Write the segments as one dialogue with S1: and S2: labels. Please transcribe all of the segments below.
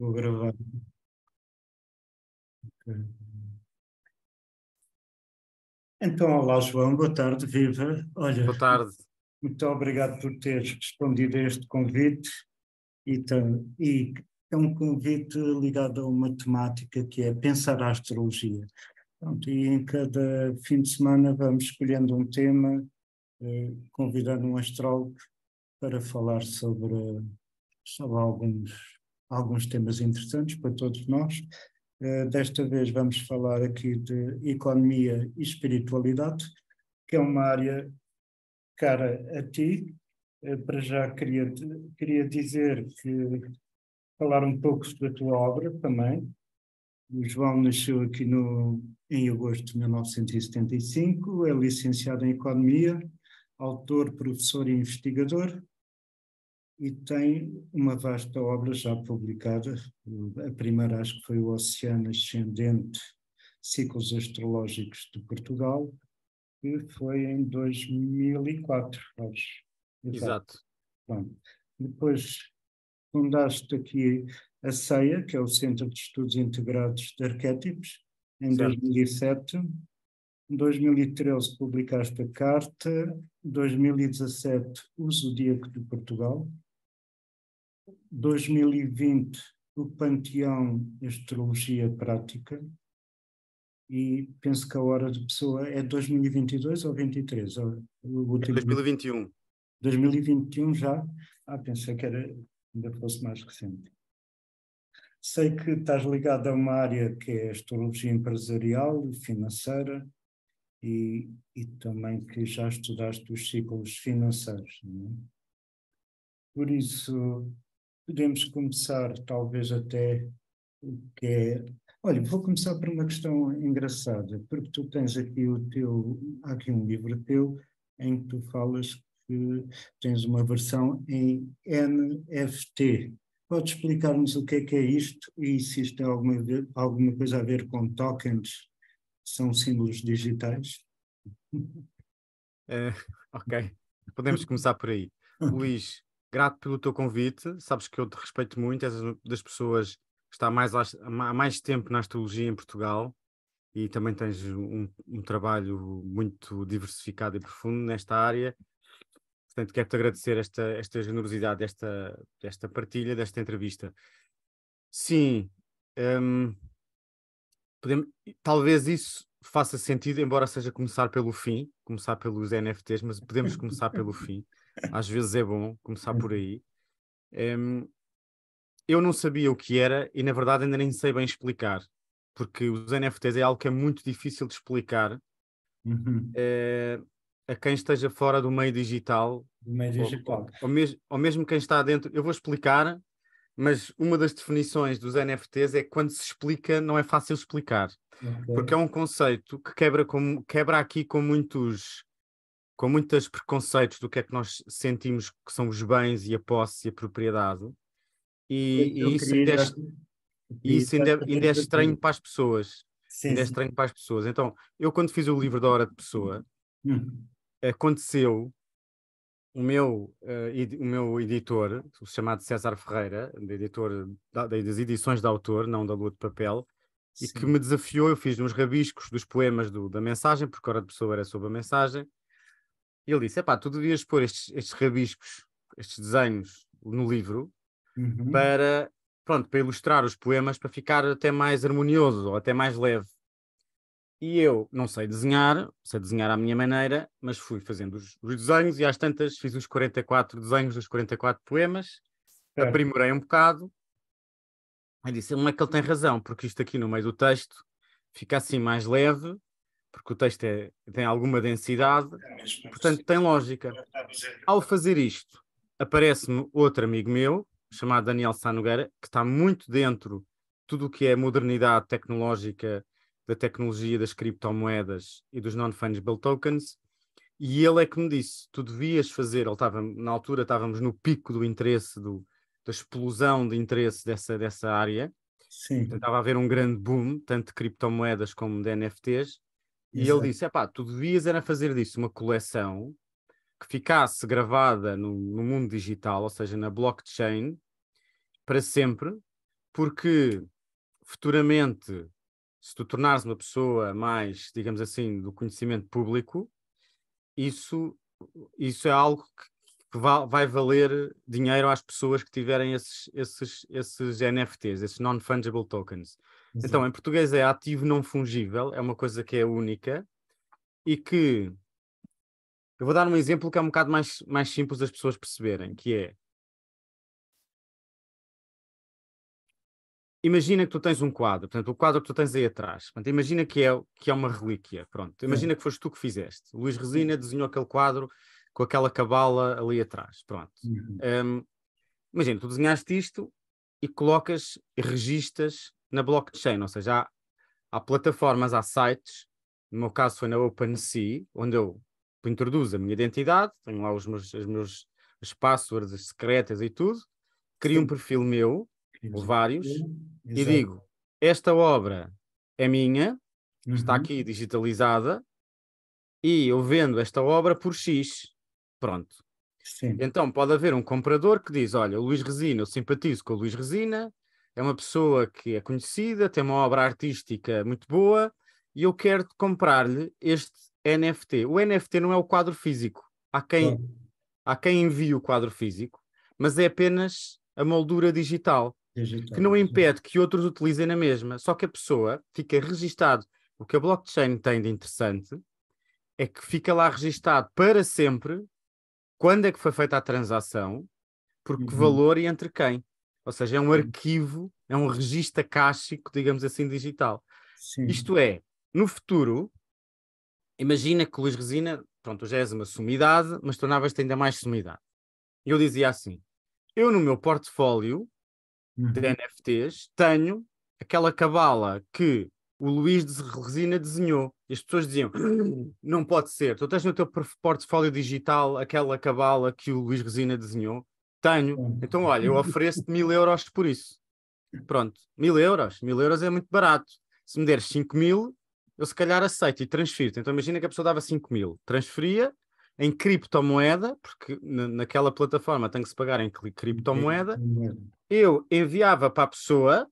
S1: Vou gravar. Então, olá João, boa tarde, viva. Olha, boa tarde. Muito obrigado por teres respondido a este convite. e é um convite ligado a uma temática que é pensar a astrologia. Pronto, e em cada fim de semana vamos escolhendo um tema, eh, convidando um astrólogo para falar sobre, sobre alguns alguns temas interessantes para todos nós. Uh, desta vez vamos falar aqui de economia e espiritualidade, que é uma área cara a ti. Uh, para já queria, queria dizer que falar um pouco da tua obra também. O João nasceu aqui no, em agosto de 1975, é licenciado em Economia, autor, professor e investigador, e tem uma vasta obra já publicada. A primeira, acho que foi O Oceano Ascendente, Ciclos Astrológicos de Portugal, que foi em 2004, acho. Exato. Bom, depois fundaste aqui a CEIA, que é o Centro de Estudos Integrados de Arquétipos, em certo. 2007. Em 2013 publicaste a carta, 2017 o Zodíaco de Portugal, 2020, o Panteão Astrologia Prática, e penso que a hora de pessoa é 2022 ou 23? Ou, o último... É 2021. 2021 já? Ah, pensei que era, ainda fosse mais recente. Sei que estás ligado a uma área que é a astrologia empresarial e financeira e, e também que já estudaste os ciclos financeiros. É? Por isso, podemos começar talvez até o que é. Olha, vou começar por uma questão engraçada, porque tu tens aqui o teu, há aqui um livro teu em que tu falas que tens uma versão em NFT. Podes explicar-nos o que é que é isto e se isto tem alguma, alguma coisa a ver com tokens, que são símbolos digitais?
S2: Eh, ok, podemos começar por aí. Luís, grato pelo teu convite. Sabes que eu te respeito muito, és das pessoas que está mais, há mais tempo na astrologia em Portugal e também tens um, um trabalho muito diversificado e profundo nesta área. Portanto, quero-te agradecer esta, esta generosidade, esta, esta partilha, desta entrevista. Sim, hum, podemos, talvez isso faça sentido, embora seja começar pelo fim, começar pelos NFTs, mas podemos começar pelo fim. Às vezes é bom começar por aí. Um, eu não sabia o que era e, na verdade, ainda nem sei bem explicar, porque os NFTs é algo que é muito difícil de explicar uhum. Eh, a quem esteja fora do meio digital. Do meio digital. Ou, ou, ou mesmo quem está dentro. Eu vou explicar, mas uma das definições dos NFTs é que quando se explica não é fácil explicar, okay. porque é um conceito que quebra, com, quebra aqui com muitos com muitos preconceitos do que é que nós sentimos que são os bens e a posse e a propriedade. E, e é é isso, ainda é, isso ainda, ainda é assim. estranho para as pessoas. Sim, ainda é estranho para as pessoas. Então, eu quando fiz o livro da Hora de Pessoa, hum. aconteceu o meu, uh, eh, ed, o meu editor, o chamado César Ferreira, editor da, das edições da autor, não da Lua de Papel, Sim. e que me desafiou, eu fiz uns rabiscos dos poemas do, da mensagem, porque a Hora de Pessoa era sobre a mensagem, e ele disse: "É pá, tu devias pôr estes, estes rabiscos, estes desenhos no livro uhum. para, pronto, para ilustrar os poemas, para ficar até mais harmonioso ou até mais leve. E eu não sei desenhar, sei desenhar à minha maneira, mas fui fazendo os, os desenhos e às tantas fiz os 44 desenhos dos 44 poemas, é. aprimorei um bocado. Aí disse: não é que ele tem razão? Porque isto aqui no meio do texto fica assim mais leve porque o texto é, tem alguma densidade, é é portanto tem lógica. Ao fazer isto, aparece-me outro amigo meu, chamado Daniel Sá que está muito dentro de tudo o que é modernidade tecnológica, da tecnologia das criptomoedas e dos non-fungible tokens, e ele é que me disse, tu devias fazer, ele estava, na altura estávamos no pico do interesse, do, da explosão de interesse dessa, dessa área, Sim. Estava a haver um grande boom, tanto de criptomoedas como de NFTs, e Exato. ele disse: é pá, tu devias era fazer disso uma coleção que ficasse gravada no, no mundo digital, ou seja, na blockchain, para sempre, porque futuramente, se tu tornares uma pessoa mais, digamos assim, do conhecimento público, isso, isso é algo que vai valer dinheiro às pessoas que tiverem esses, esses, esses NFTs, esses non-fungible tokens. Então, em português é ativo não fungível, é uma coisa que é única e que eu vou dar um exemplo que é um bocado mais, mais simples das pessoas perceberem, que é imagina que tu tens um quadro, portanto, o quadro que tu tens aí atrás, portanto, imagina que é, que é uma relíquia, pronto, imagina Sim. que foste tu que fizeste. Luís Resina desenhou aquele quadro com aquela cabala ali atrás. Pronto. Uhum. Um, imagina, tu desenhaste isto e colocas e registas na blockchain, ou seja, há, há, plataformas, há sites, no meu caso foi na OpenSea, onde eu introduzo a minha identidade, tenho lá os meus, os meus as passwords as secretas e tudo, crio um perfil meu, ou vários, e digo: esta obra é minha, uhum. está aqui digitalizada, e eu vendo esta obra por X. Pronto. Sim. Então pode haver um comprador que diz: Olha, o Luís Resina, eu simpatizo com o Luís Resina, é uma pessoa que é conhecida, tem uma obra artística muito boa e eu quero comprar-lhe este NFT. O NFT não é o quadro físico. Há quem, Sim. há quem envia o quadro físico, mas é apenas a moldura digital, digital que não impede que outros utilizem na mesma. Só que a pessoa fica registado. O que a blockchain tem de interessante é que fica lá registado para sempre quando é que foi feita a transação, por que uhum. valor e entre quem. Ou seja, é um arquivo, é um registro acáxico, digamos assim, digital. Sim. Isto é, no futuro, imagina que Luís Resina, pronto, já és uma sumidade, mas tornavas-te ainda mais sumidade. Eu dizia assim, eu no meu portfólio uhum. de NFTs tenho aquela cabala que o Luís de Resina desenhou. As pessoas diziam: hum, não pode ser, tu tens no teu portfólio digital aquela cabala que o Luís Resina desenhou? Tenho. Então, olha, eu ofereço-te mil euros por isso. Pronto, mil euros. Mil euros é muito barato. Se me deres 5 mil, eu se calhar aceito e transfiro. -te. Então, imagina que a pessoa dava 5 mil, transferia em criptomoeda, porque naquela plataforma tem que se pagar em criptomoeda. Eu enviava para a pessoa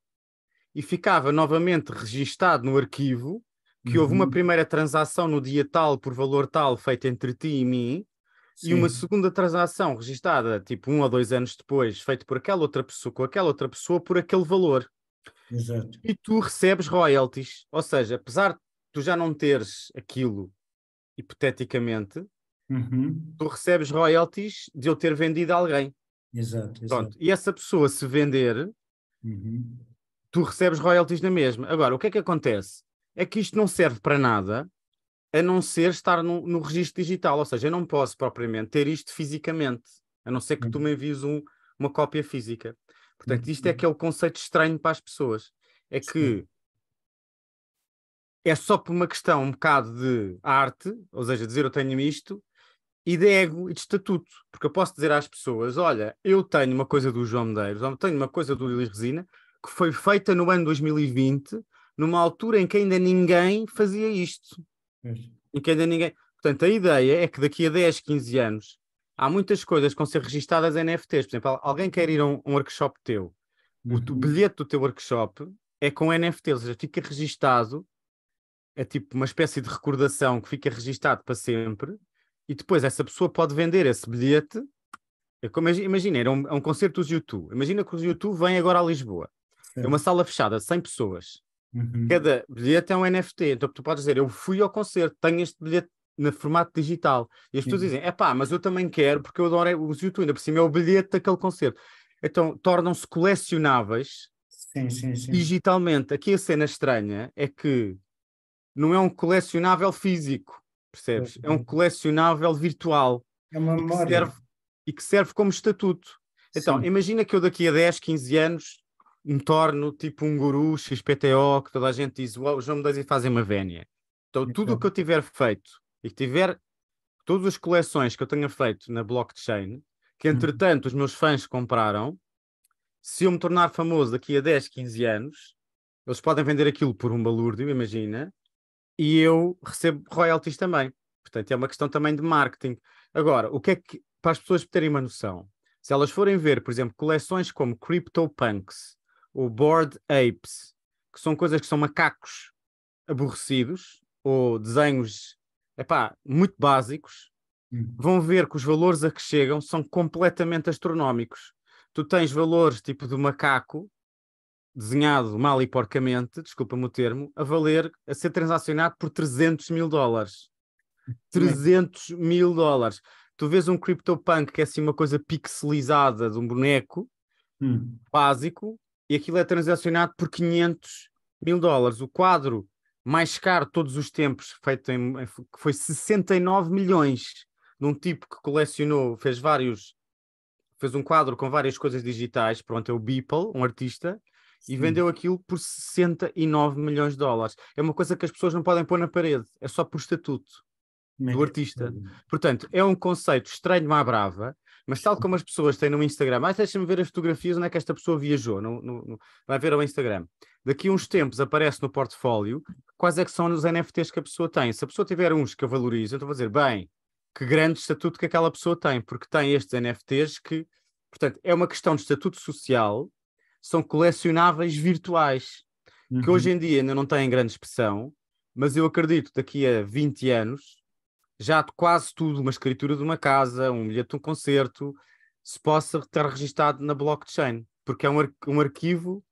S2: e ficava novamente registado no arquivo que uhum. houve uma uhum. primeira transação no dia tal por valor tal feita entre ti e mim Sim. e uma segunda transação registada tipo um ou dois anos depois feita por aquela outra pessoa com aquela outra pessoa por aquele valor Exato. e tu recebes royalties ou seja apesar de tu já não teres aquilo hipoteticamente
S1: uhum.
S2: tu recebes royalties de eu ter vendido a alguém Exato, exato. Pronto, e essa pessoa se vender, uhum tu recebes royalties na mesma. Agora, o que é que acontece? É que isto não serve para nada a não ser estar no, no registro digital, ou seja, eu não posso propriamente ter isto fisicamente, a não ser que tu me envies um, uma cópia física. Portanto, isto é uhum. aquele conceito estranho para as pessoas. É que é só por uma questão um bocado de arte, ou seja, dizer eu tenho isto, e de ego e de estatuto. Porque eu posso dizer às pessoas: olha, eu tenho uma coisa do João Medeiros, ou tenho uma coisa do Luís Resina, que foi feita no ano 2020, numa altura em que ainda ninguém fazia isto. É. Em que ainda ninguém. Portanto, a ideia é que daqui a 10, 15 anos há muitas coisas que vão ser registadas em NFTs. Por exemplo, alguém quer ir a um, um workshop teu, o, uhum. o, bilhete do teu workshop é com NFT, ou seja, fica registado, é tipo uma espécie de recordação que fica registado para sempre, e depois essa pessoa pode vender esse bilhete. É imagina, era um, é um concerto dos YouTube. Imagina que os YouTube vêm agora a Lisboa. É uma sala fechada, 100 pessoas. Uhum. Cada bilhete é um NFT. Então tu podes dizer, eu fui ao concerto, tenho este bilhete no formato digital. E as pessoas dizem, é pá, mas eu também quero porque eu adoro os YouTube, ainda por cima é o bilhete daquele concerto. Então tornam-se colecionáveis sim, sim, sim. digitalmente. Aqui a cena estranha é que não é um colecionável físico, percebes? É um uhum. colecionável virtual.
S1: É uma memória. E que serve,
S2: e que serve como estatuto. Então, imagina que eu daqui a 10, 15 anos me torno tipo um guru XPTO que toda a gente diz: Uau, os nomes e fazem uma vénia. Então, tudo o então. que eu tiver feito e que tiver todas as coleções que eu tenha feito na blockchain, que uhum. entretanto os meus fãs compraram, se eu me tornar famoso daqui a 10, 15 anos, eles podem vender aquilo por um balúrdio, imagina, e eu recebo royalties também. Portanto, é uma questão também de marketing. Agora, o que é que, para as pessoas terem uma noção, se elas forem ver, por exemplo, coleções como CryptoPunks, ou board Apes, que são coisas que são macacos aborrecidos ou desenhos epá, muito básicos, hum. vão ver que os valores a que chegam são completamente astronómicos. Tu tens valores tipo do macaco, desenhado mal e porcamente, desculpa-me o termo, a valer, a ser transacionado por 300 mil dólares. 300 hum. mil dólares. Tu vês um CryptoPunk que é assim uma coisa pixelizada de um boneco hum. básico, e aquilo é transacionado por 500 mil dólares. O quadro mais caro de todos os tempos, feito em, foi 69 milhões, de um tipo que colecionou, fez vários, fez um quadro com várias coisas digitais, pronto, é o Beeple, um artista, Sim. e vendeu aquilo por 69 milhões de dólares. É uma coisa que as pessoas não podem pôr na parede, é só por estatuto é do é? artista. Uhum. Portanto, é um conceito estranho à brava, mas tal como as pessoas têm no Instagram, mas deixa-me ver as fotografias onde é que esta pessoa viajou, no, no, no, vai é ver ao Instagram. Daqui a uns tempos aparece no portfólio quais é que são os NFTs que a pessoa tem. Se a pessoa tiver uns que eu valorizo, então vou dizer, bem, que grande estatuto que aquela pessoa tem, porque tem estes NFTs que, portanto, é uma questão de estatuto social, são colecionáveis virtuais, uhum. que hoje em dia ainda não têm grande expressão, mas eu acredito que daqui a 20 anos já de quase tudo, uma escritura de uma casa, um bilhete de um concerto, se possa estar registado na blockchain, porque é um, ar um arquivo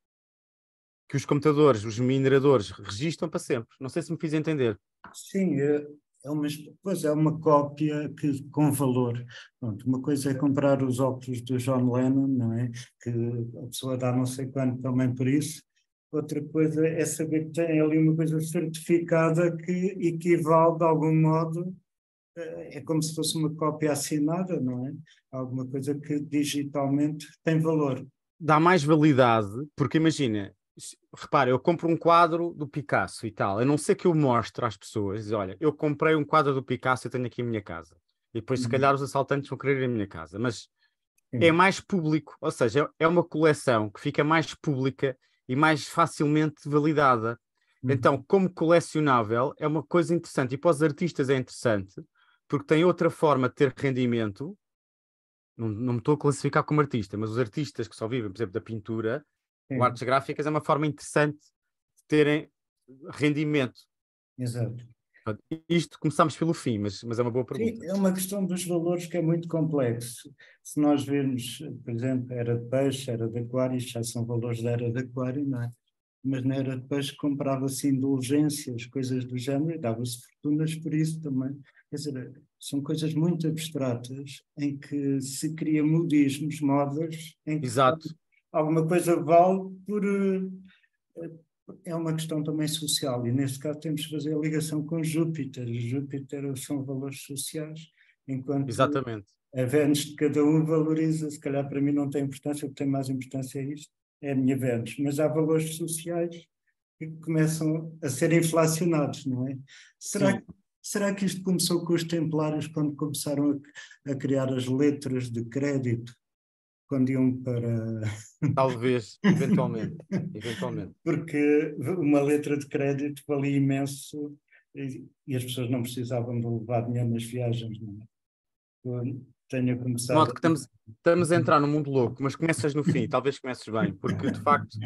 S2: que os computadores, os mineradores, registram para sempre. Não sei se me fiz entender.
S1: Sim, é, é uma, pois é uma cópia que, com valor. Pronto, uma coisa é comprar os óculos do John Lennon, não é? Que a pessoa dá não sei quanto também por isso. Outra coisa é saber que tem ali uma coisa certificada que equivale de algum modo é como se fosse uma cópia assinada, não é? Alguma coisa que digitalmente tem valor.
S2: Dá mais validade, porque imagina, repare, eu compro um quadro do Picasso e tal, a não ser que eu mostre às pessoas, diz, olha, eu comprei um quadro do Picasso e tenho aqui a minha casa. E depois, uhum. se calhar, os assaltantes vão querer ir à minha casa, mas Sim. é mais público, ou seja, é, é uma coleção que fica mais pública e mais facilmente validada. Uhum. Então, como colecionável, é uma coisa interessante e para os artistas é interessante porque tem outra forma de ter rendimento. Não, não me estou a classificar como artista, mas os artistas que só vivem, por exemplo, da pintura ou artes gráficas, é uma forma interessante de terem rendimento. Exato.
S1: Isto começámos pelo fim, mas, mas é uma boa pergunta. Sim, é uma questão dos valores que é muito complexo. Se nós vermos, por exemplo, era de peixe, era de aquário, já são valores da era de aquário, não é? mas na era comprava-se assim, indulgências, coisas do género, e dava-se fortunas por isso também. Quer dizer, são coisas muito abstratas em que se cria modismos, modas, em que Exato. alguma coisa vale por. Eh, é uma questão também social, e nesse caso temos que fazer a ligação com Júpiter. Júpiter são valores sociais, enquanto Exatamente. a Vênus de cada um valoriza, se calhar para mim não tem importância, o que tem mais importância é isto é a minha Vênus, mas há valores sociais que começam a ser inflacionados, não é? Será que Será que isto começou com os templários quando começaram a, a criar as letras de crédito? Quando iam para. Talvez, eventualmente. eventualmente. Porque uma letra de crédito valia imenso e, e as pessoas não precisavam de levar dinheiro nas viagens. Não é? tenha começado. Noto que estamos,
S2: estamos a entrar no mundo louco, mas começas no fim, talvez comeces bem, porque de facto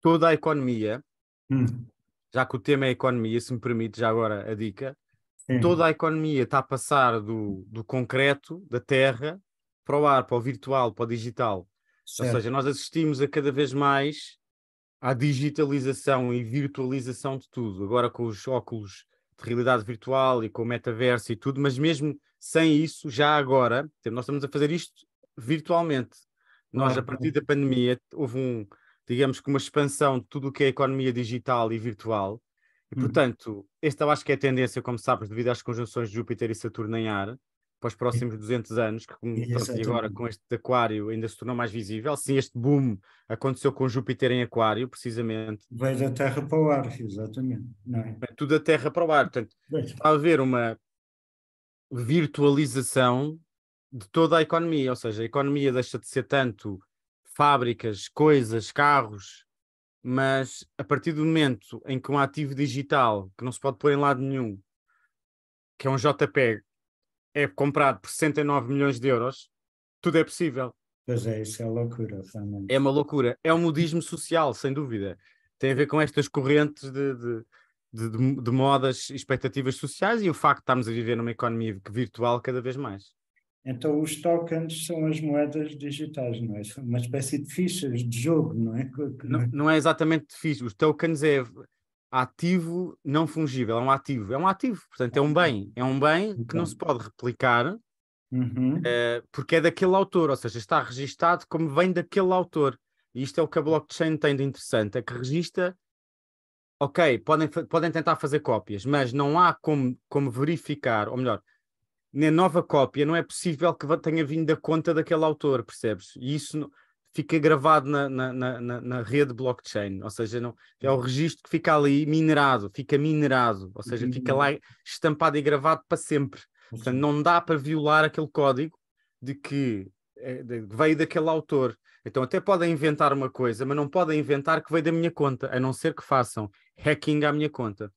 S2: toda a economia, hum. já que o tema é economia, se me permite já agora a dica, Sim. toda a economia está a passar do, do concreto, da terra, para o ar, para o virtual, para o digital. Certo. Ou seja, nós assistimos a cada vez mais à digitalização e virtualização de tudo, agora com os óculos de realidade virtual e com o metaverso e tudo, mas mesmo sem isso, já agora, tipo, nós estamos a fazer isto virtualmente. Nós, a partir da pandemia, houve um, digamos que uma expansão de tudo o que é economia digital e virtual. E, uhum. portanto, esta eu acho que é a tendência, como sabes, devido às conjunções de Júpiter e Saturno em ar, para os próximos 200 anos, que como, pronto, agora com este aquário ainda se tornou mais visível. Sim, este boom aconteceu com Júpiter em aquário, precisamente.
S1: Veio da Terra para o ar, exatamente.
S2: É? Tudo da Terra para o ar. Portanto, Veja. está a haver uma virtualização de toda a economia, ou seja, a economia deixa de ser tanto fábricas, coisas, carros, mas a partir do momento em que um ativo digital, que não se pode pôr em lado nenhum, que é um JPEG, é comprado por 69 milhões de euros, tudo é possível.
S1: Pois é, isso é loucura, realmente.
S2: É uma loucura. É um modismo social, sem dúvida. Tem a ver com estas correntes de, de de, de, de modas e expectativas sociais e o facto de estarmos a viver numa economia virtual cada vez mais.
S1: Então, os tokens são as moedas digitais, não é? São uma espécie de fichas de jogo, não é? Não, é?
S2: não é exatamente fichas. Os tokens é ativo não fungível, é um ativo. É um ativo, portanto, é um bem. É um bem que não se pode replicar uhum. Eh, porque é daquele autor, ou seja, está registado como vem daquele autor. E isto é o que a blockchain tem de interessante, é que registra ok, podem, podem tentar fazer cópias, mas não há como, como verificar, ou melhor, na nova cópia não é possível que tenha vindo da conta daquele autor, percebes? E isso fica gravado na, na, na, na rede blockchain, ou seja, não, é o uhum. registro que fica ali minerado, fica minerado, ou seja, fica lá estampado e gravado para sempre. Portanto, uhum. não dá para violar aquele código de que é, veio daquele autor. Então até podem inventar uma coisa, mas não podem inventar que veio da minha conta, a não ser que façam hacking à minha conta.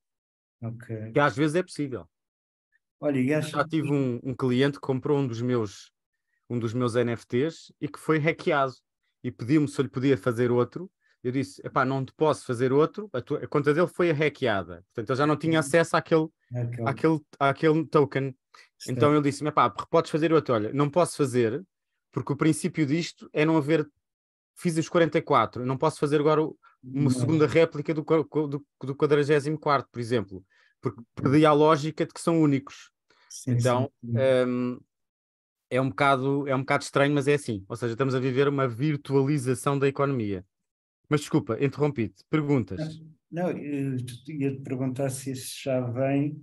S2: Okay. Que às vezes é possível.
S1: Olha, acho... Já
S2: tive um, um, cliente que comprou um dos meus um dos meus NFTs e que foi hackeado e pediu-me se eu lhe podia fazer outro. Eu disse, epá, não te posso fazer outro. A, tua, a conta dele foi hackeada. Portanto, eu já não tinha uhum. acesso àquele, okay. àquele, àquele token. Sim. Então eu disse-me, epá, podes fazer outro. Olha, não posso fazer, porque o princípio disto é não haver. Fiz os 44, não posso fazer agora uma não. segunda réplica do, do, do 44, por exemplo, porque perdi a lógica de que são únicos. Sim, então, sim. Um, é um bocado é um bocado estranho, mas é assim. Ou seja, estamos a viver uma virtualização da economia. Mas desculpa, interrompi-te. Perguntas?
S1: Não, eu ia te perguntar se isso já vem,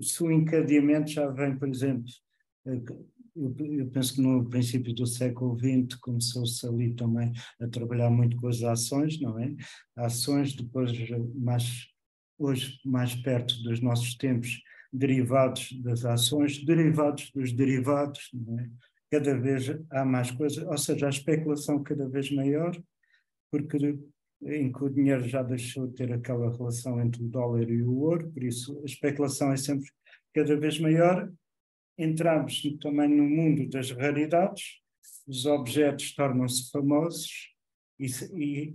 S1: se o encadeamento já vem, por exemplo, eh, eu, eu, penso que no princípio do século XX começou-se ali também a trabalhar muito com as ações, não é? Ações, depois, mais, hoje, mais perto dos nossos tempos, derivados das ações, derivados dos derivados, não é? Cada vez há mais coisas, ou seja, a especulação cada vez maior, porque em que o dinheiro já deixou de ter aquela relação entre o dólar e o ouro, por isso a especulação é sempre cada vez maior entramos também no mundo das raridades, os objetos tornam-se famosos e, e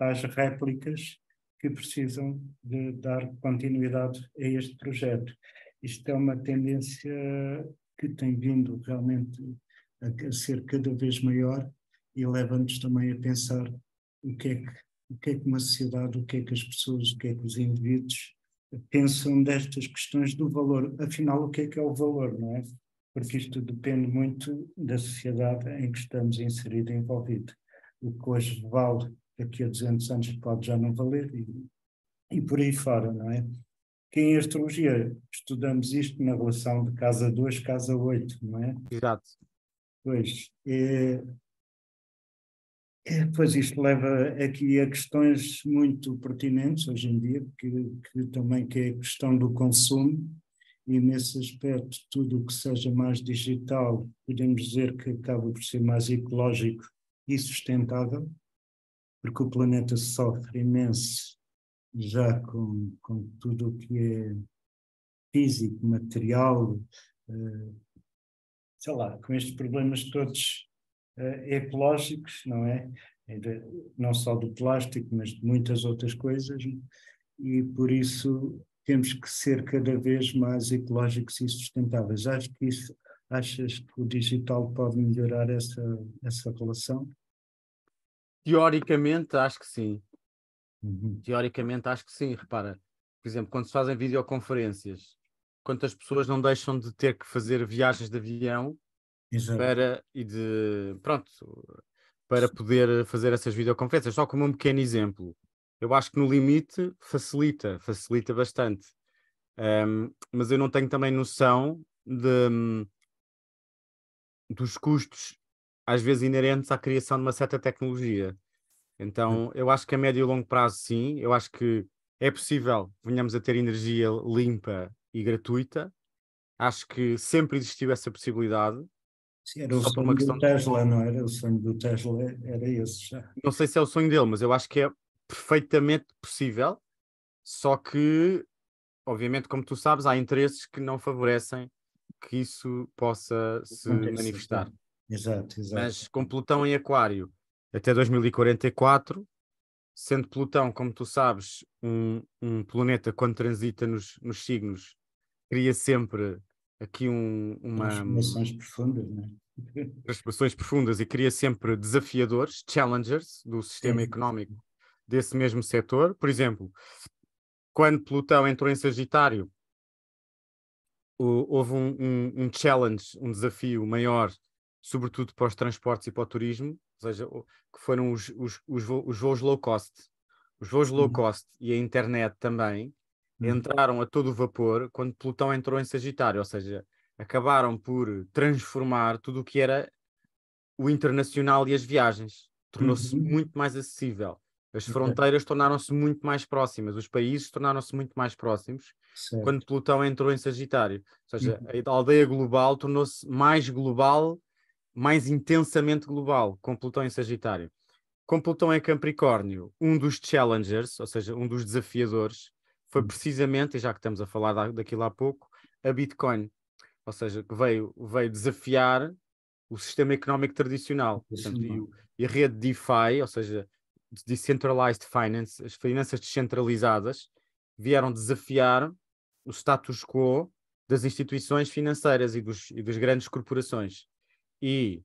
S1: às réplicas que precisam de dar continuidade a este projeto. Isto é uma tendência que tem vindo realmente a, ser cada vez maior e leva-nos também a pensar o que, é que, o que é que uma sociedade, o que é que as pessoas, o que é que os indivíduos pensam destas questões do valor. Afinal, o que é que é o valor, não é? Porque isto depende muito da sociedade em que estamos inseridos e envolvidos. O que hoje vale daqui a 200 anos pode já não valer e, e por aí fora, não é? Que em astrologia estudamos isto na relação de casa 2, casa 8, não é? Exato. Pois, é, Pois isto leva aqui a questões muito pertinentes hoje em dia, que, que também que é a questão do consumo, e nesse aspecto tudo o que seja mais digital, podemos dizer que acaba por ser mais ecológico e sustentável, porque o planeta sofre imenso já com, com tudo o que é físico, material, eh, sei lá, com estes problemas todos eh, ecológicos, não é? é não só do plástico, mas de muitas outras coisas, e por isso temos que ser cada vez mais ecológicos e sustentáveis. Acho que isso, achas que o digital pode melhorar essa, essa relação?
S2: Teoricamente, acho que sim. Uhum. Teoricamente, acho que sim. Repara, por exemplo, quando se fazem videoconferências, quantas pessoas não deixam de ter que fazer viagens de avião Exato. para e de pronto para poder fazer essas videoconferências. Só como um pequeno exemplo, eu acho que no limite facilita, facilita bastante. Um, mas eu não tenho também noção de, dos custos, às vezes inerentes à criação de uma certa tecnologia. Então, hum. eu acho que a médio e longo prazo, sim, eu acho que é possível venhamos a ter energia limpa e gratuita. Acho que sempre existiu essa possibilidade. Sim, era o sonho questão... do
S1: Tesla, não era? O sonho do Tesla é, era esse já. Não
S2: sei se é o sonho dele, mas eu acho que é perfeitamente possível, só que, obviamente, como tu sabes, há interesses que não favorecem que isso possa se manifestar. Exato, exato. Mas com Plutão em Aquário até 2044, sendo Plutão, como tu sabes, um, um planeta quando transita nos, nos signos, cria sempre aqui um, uma. Transformações
S1: profundas, né?
S2: Transformações profundas e cria sempre desafiadores, challengers do sistema Sim. económico desse mesmo setor. Por exemplo, quando Plutão entrou em Sagitário, houve um, um, um, challenge, um desafio maior, sobretudo para os transportes e para o turismo, ou seja, que foram os, os, os, voos low cost. Os voos low uhum. cost e a internet também Hum. entraram a todo vapor quando Plutão entrou em Sagitário, ou seja, acabaram por transformar tudo o que era o internacional e as viagens. Tornou-se uhum. muito mais acessível. As fronteiras tornaram-se muito mais próximas, os países tornaram-se muito mais próximos certo. quando Plutão entrou em Sagitário. Ou seja, uhum. a aldeia global tornou-se mais global, mais intensamente global, com Plutão em Sagitário. Com Plutão em Capricórnio, um dos challengers, ou seja, um dos desafiadores, foi uhum. precisamente, e já que estamos a falar da, daquilo há pouco, a Bitcoin, ou seja, que veio, veio desafiar o sistema económico tradicional portanto, e, e, a rede DeFi, ou seja, Decentralized Finance, as finanças descentralizadas, vieram desafiar o status quo das instituições financeiras e dos, e das grandes corporações. E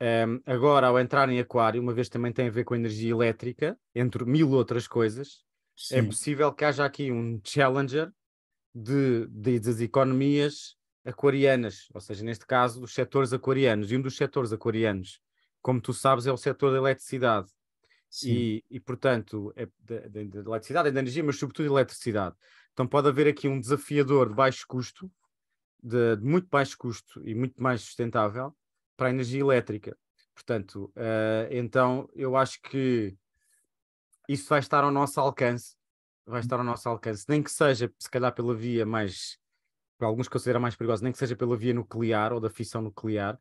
S2: um, ehm, agora, ao entrar em aquário, uma vez também tem a ver com a energia elétrica, entre mil outras coisas, é Sim. é possível que haja aqui um challenger de, de, das economias aquarianas, ou seja, neste caso, dos setores aquarianos. E um dos setores aquarianos, como tu sabes, é o setor da eletricidade. E, e, portanto, é da, eletricidade, é da energia, mas sobretudo eletricidade. Então pode haver aqui um desafiador de baixo custo, de, de, muito baixo custo e muito mais sustentável para a energia elétrica. Portanto, uh, então eu acho que isso vai estar ao nosso alcance. Vai estar ao nosso alcance, nem que seja, se calhar, pela via mais. Alguns consideram mais perigosa, nem que seja pela via nuclear ou da fissão nuclear,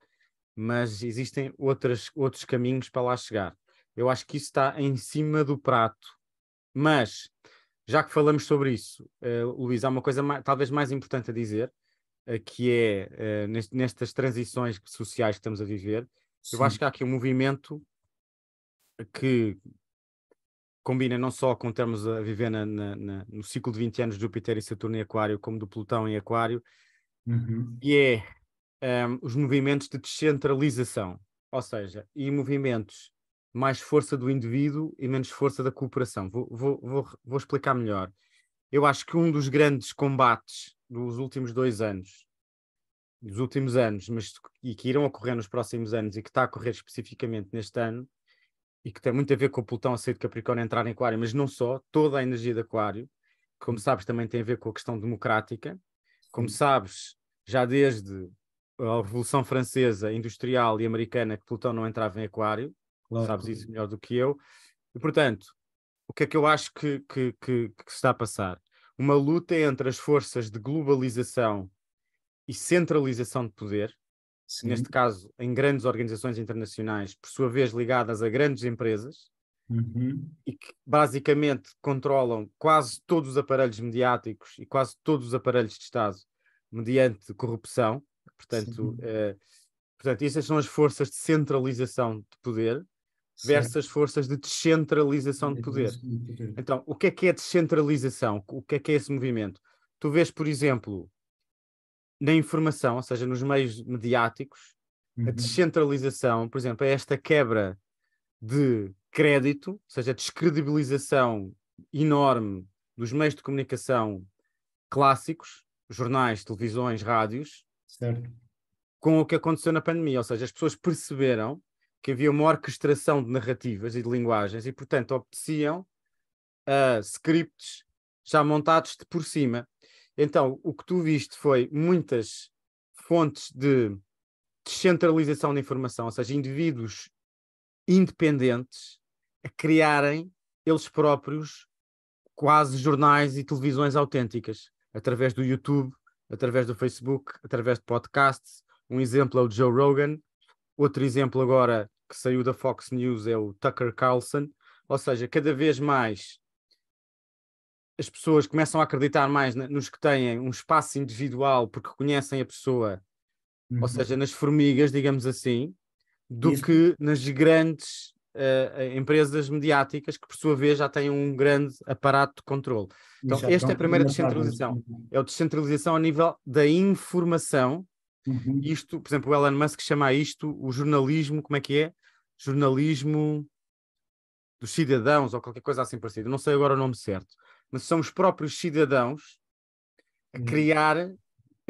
S2: mas existem outras, outros caminhos para lá chegar. Eu acho que isso está em cima do prato. Mas, já que falamos sobre isso, uh, Luís, há uma coisa mais, talvez mais importante a dizer, uh, que é uh, nest, nestas transições sociais que estamos a viver, Sim. eu acho que há aqui um movimento que combina não só com termos a viver na, na, na, no ciclo de 20 anos de Júpiter e Saturno em Aquário, como do Plutão em Aquário, uhum. e é um, os movimentos de descentralização, ou seja, e movimentos mais força do indivíduo e menos força da cooperação. Vou, vou, vou, vou explicar melhor. Eu acho que um dos grandes combates dos últimos dois anos, dos últimos anos, mas e que irão ocorrer nos próximos anos e que está a ocorrer especificamente neste ano, e que tem muito a ver com o Plutão a sair de Capricórnio entrar em Aquário, mas não só, toda a energia de Aquário, que, como sabes, também tem a ver com a questão democrática. Como sabes, já desde a Revolução Francesa, Industrial e Americana, que Plutão não entrava em Aquário, claro. sabes isso melhor do que eu. E, portanto, o que é que eu acho que, que, que, que se está a passar? Uma luta entre as forças de globalização e centralização de poder, Sim. Uhum. neste caso em grandes organizações internacionais, por sua vez ligadas a grandes empresas,
S1: uhum. e
S2: que basicamente controlam quase todos os aparelhos mediáticos e quase todos os aparelhos de Estado mediante corrupção. Portanto, eh, portanto estas são as forças de centralização de poder versus as forças de descentralização de poder. Então, o que é que é descentralização? O que é que é esse movimento? Tu vês, por exemplo, na informação, ou seja, nos meios mediáticos, uhum. a descentralização, por exemplo, é esta quebra de crédito, ou seja, a descredibilização enorme dos meios de comunicação clássicos, jornais, televisões, rádios, certo. com o que aconteceu na pandemia, ou seja, as pessoas perceberam que havia uma orquestração de narrativas e de linguagens e, portanto, obteciam a uh, scripts já montados de por cima. Então, o que tu viste foi muitas fontes de descentralização da informação, ou seja, indivíduos independentes a criarem eles próprios quase jornais e televisões autênticas, através do YouTube, através do Facebook, através de podcasts. Um exemplo é o Joe Rogan, outro exemplo agora que saiu da Fox News é o Tucker Carlson, ou seja, cada vez mais as pessoas começam a acreditar mais nos que têm um espaço individual porque conhecem a pessoa, uhum. ou seja, nas formigas, digamos assim, do Isso. que nas grandes uh, empresas mediáticas que, por sua vez, já têm um grande aparato de controle. Então, esta é a então, é primeira descentralização. É a descentralização a nível da informação. Uhum. Isto, por exemplo, o Elon Musk chama isto o jornalismo, como é que é? Jornalismo dos cidadãos ou qualquer coisa assim parecida. Não sei agora o nome certo mas são os próprios cidadãos a hum. criar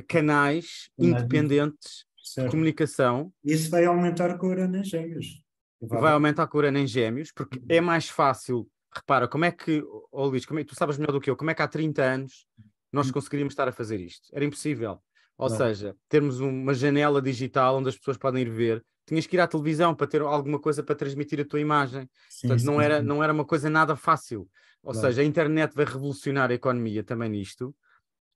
S2: canais é independentes certo. de comunicação. Isso vai aumentar a
S1: cura em gêmeos.
S2: Vai, vai aumentar a cura em gêmeos, porque hum. é mais fácil. Repara, como é que, oh Luís, como é, tu sabes melhor do que eu, como é que há 30 anos nós hum. conseguiríamos estar a fazer isto? Era impossível. Ou Não. seja, termos uma janela digital onde as pessoas podem ir ver tinhas que ir à televisão para ter alguma coisa para transmitir a tua imagem. Sim, Portanto, não era, não era uma coisa nada fácil. Ou claro. seja, a internet vai revolucionar a economia também nisto,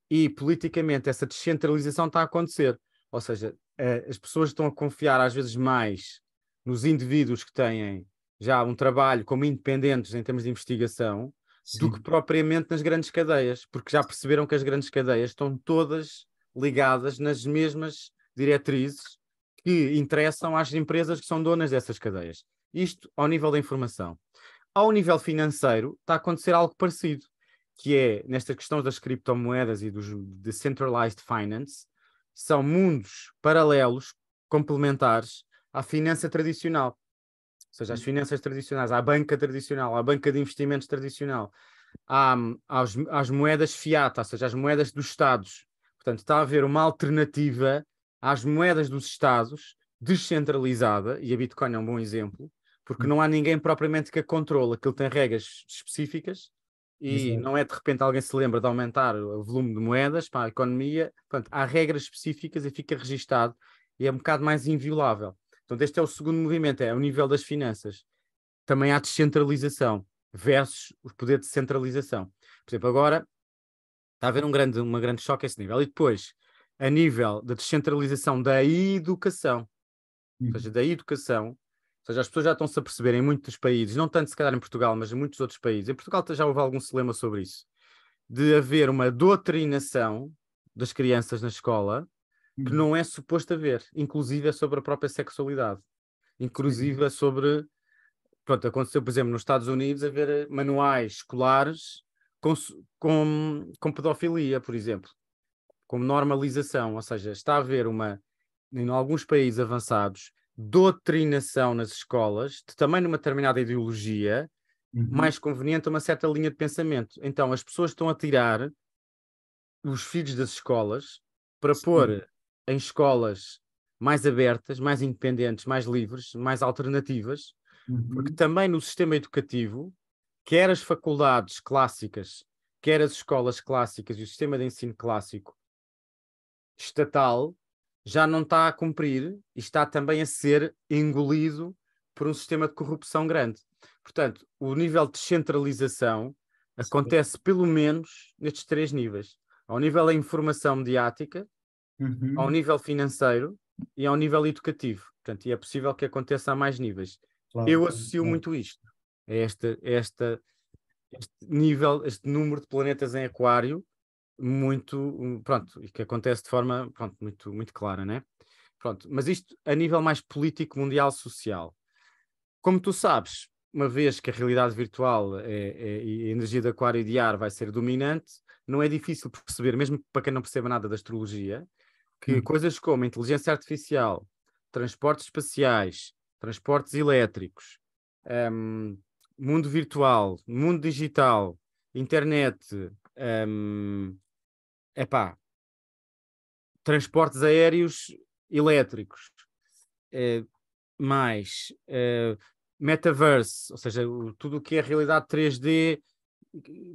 S2: e politicamente essa descentralização está a acontecer. Ou seja, eh, as pessoas estão a confiar às vezes mais nos indivíduos que têm já um trabalho como independentes em termos de investigação Sim. do que propriamente nas grandes cadeias, porque já perceberam que as grandes cadeias estão todas ligadas nas mesmas diretrizes que interessam às empresas que são donas dessas cadeias. Isto ao nível da informação. Ao nível financeiro, está a acontecer algo parecido, que é nestas questões das criptomoedas e dos decentralized finance, são mundos paralelos, complementares à finança tradicional. Ou seja, às uhum. finanças tradicionais, à banca tradicional, à banca de investimentos tradicional, à, às, às moedas fiat, ou seja, às moedas dos Estados. Portanto, está a haver uma alternativa às moedas dos Estados, descentralizada, e a Bitcoin é um bom exemplo, porque hum. não há ninguém propriamente que a controla, que ele tem regras específicas e Exato. não é de repente alguém se lembra de aumentar o volume de moedas para a economia. Portanto, há regras específicas e fica registado e é um bocado mais inviolável. então este é o segundo movimento, é o nível das finanças. Também há descentralização versus o poder de centralização. Por exemplo, agora está a haver um grande, uma grande choque a esse nível. E depois, a nível da descentralização da educação. Ou uhum. seja, da educação. Ou seja, as pessoas já estão-se a perceber em muitos países, não tanto se calhar em Portugal, mas em muitos outros países. Em Portugal já houve algum celema sobre isso. De haver uma doutrinação das crianças na escola que uhum. não é suposto haver, inclusive é sobre a própria sexualidade. Inclusive é sobre. Pronto, aconteceu, por exemplo, nos Estados Unidos haver manuais escolares com, com, com pedofilia, por exemplo como normalização, ou seja, está a haver uma, em alguns países avançados, doutrinação nas escolas, também numa determinada ideologia, uhum. mais conveniente a uma certa linha de pensamento. Então, as pessoas estão a tirar os filhos das escolas para Sim. pôr em escolas mais abertas, mais independentes, mais livres, mais alternativas, uhum. porque também no sistema educativo, quer as faculdades clássicas, quer as escolas clássicas e o sistema de ensino clássico, estatal já não está a cumprir e está também a ser engolido por um sistema de corrupção grande. Portanto, o nível de descentralização acontece pelo menos nestes três níveis: ao nível da informação mediática, uhum. ao nível financeiro e ao nível educativo. Portanto, e é possível que aconteça a mais níveis. Claro. Eu associo é. muito isto, a esta, esta, este nível, este número de planetas em aquário muito, pronto, e que acontece de forma, pronto, muito, muito clara, né? Pronto, mas isto a nível mais político, mundial, social. Como tu sabes, uma vez que a realidade virtual é, é, e a energia de aquário e de ar vai ser dominante, não é difícil perceber, mesmo para quem não perceba nada da astrologia, que hum. coisas como inteligência artificial, transportes espaciais, transportes elétricos, um, mundo virtual, mundo digital, internet, um, é pá, transportes aéreos elétricos, eh, mais eh, metaverse, ou seja, tudo o que é realidade 3D,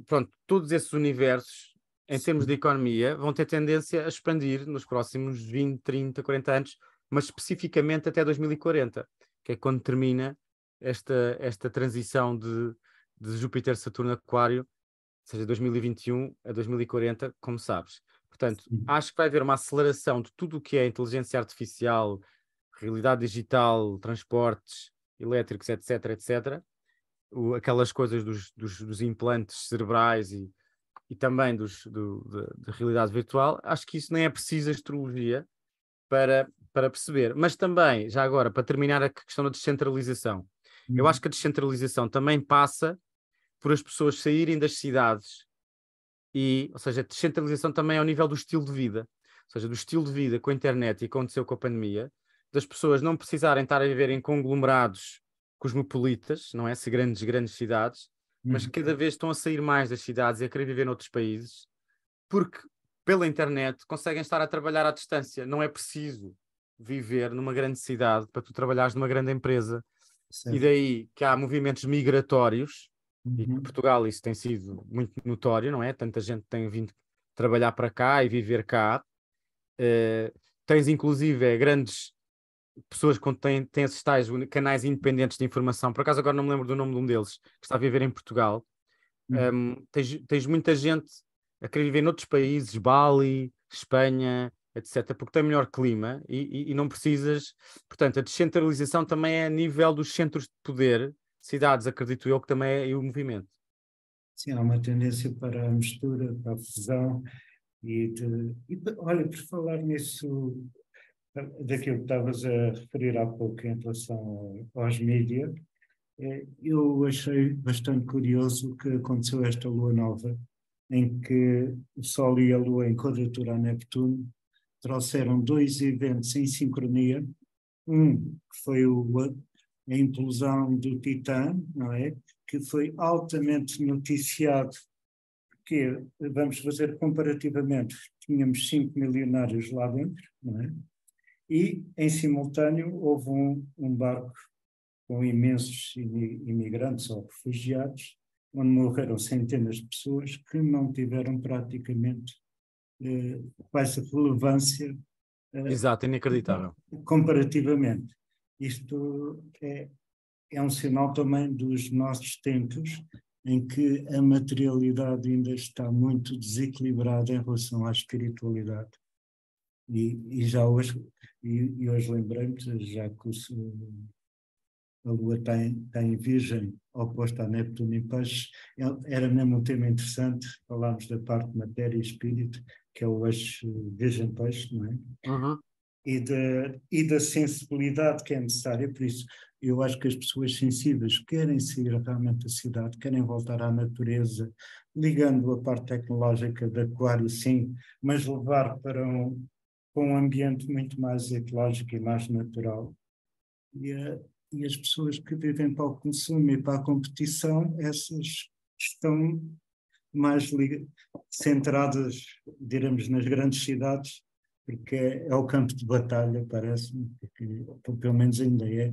S2: pronto, todos esses universos, em Sim. termos de economia, vão ter tendência a expandir nos próximos 20, 30, 40 anos, mas especificamente até 2040, que é quando termina esta, esta transição de, de Júpiter, Saturno, Aquário seja, 2021 a 2040, como sabes. Portanto, Sim. acho que vai haver uma aceleração de tudo o que é inteligência artificial, realidade digital, transportes elétricos, etc, etc. O, aquelas coisas dos, dos, dos, implantes cerebrais e, e também dos, do, da, realidade virtual, acho que isso nem é preciso astrologia para, para perceber. Mas também, já agora, para terminar a questão da descentralização, eu uhum. acho que a descentralização também passa por as pessoas saírem das cidades e, ou seja, a descentralização também ao é nível do estilo de vida, ou seja, do estilo de vida com a internet e aconteceu com a pandemia, das pessoas não precisarem estar a viver em conglomerados cosmopolitas, não é? Se grandes, grandes cidades, mas uhum. cada vez estão a sair mais das cidades e a querer viver noutros países, porque pela internet conseguem estar a trabalhar à distância. Não é preciso viver numa grande cidade para tu trabalhares numa grande empresa. Sim. E daí que há movimentos migratórios uhum. e Portugal isso tem sido muito notório, não é? Tanta gente tem vindo trabalhar para cá e viver cá. Uh, tens inclusive grandes pessoas que têm, têm esses tais canais independentes de informação, por acaso agora não me lembro do nome de um deles, que está a viver em Portugal. Uhum. Um, tens, tens muita gente a querer viver noutros países, Bali, Espanha, etc., porque tem melhor clima e, e, e, não precisas. Portanto, a descentralização também é a nível dos centros de poder cidades, acredito eu, que também é o movimento.
S1: Sim, há uma tendência para a mistura, para a fusão. E, de, e olha, por falar nisso, daquilo que estavas a referir há pouco em relação aos mídias, eh, eu achei bastante curioso o que aconteceu esta lua nova, em que o Sol e a Lua, em quadratura a Neptuno, trouxeram dois eventos em sincronia. Um que foi o a implosão do Titã, não é? Que foi altamente noticiado, porque, eh, vamos fazer comparativamente, tínhamos 5 milionários lá dentro, não é? E, em simultâneo, houve um, um barco com imensos imigrantes ou refugiados, onde morreram centenas de pessoas que não tiveram praticamente eh, essa relevância. Eh, Exato, inacreditável. Comparativamente. Isto é, é um sinal também dos nossos tempos em que a materialidade ainda está muito desequilibrada em relação à espiritualidade. E, e já hoje, e, e hoje lembrei-me, já que o, a Lua tem, tem Virgem oposta a Neptuno e Peixes, é, era mesmo um tema interessante, falámos da parte matéria e espírito, que é o Virgem-Peixe, não é? Uhum e da, e da sensibilidade que é necessária. Por isso, eu acho que as pessoas sensíveis querem sair realmente da cidade, querem voltar à natureza, ligando a parte tecnológica da aquário, sim, mas levar para um, para um ambiente muito mais ecológico e mais natural. E, a, eh, e as pessoas que vivem para o consumo e para a competição, essas estão mais centradas, diremos, nas grandes cidades porque é, é o campo de batalha, parece-me, porque pelo menos ainda é,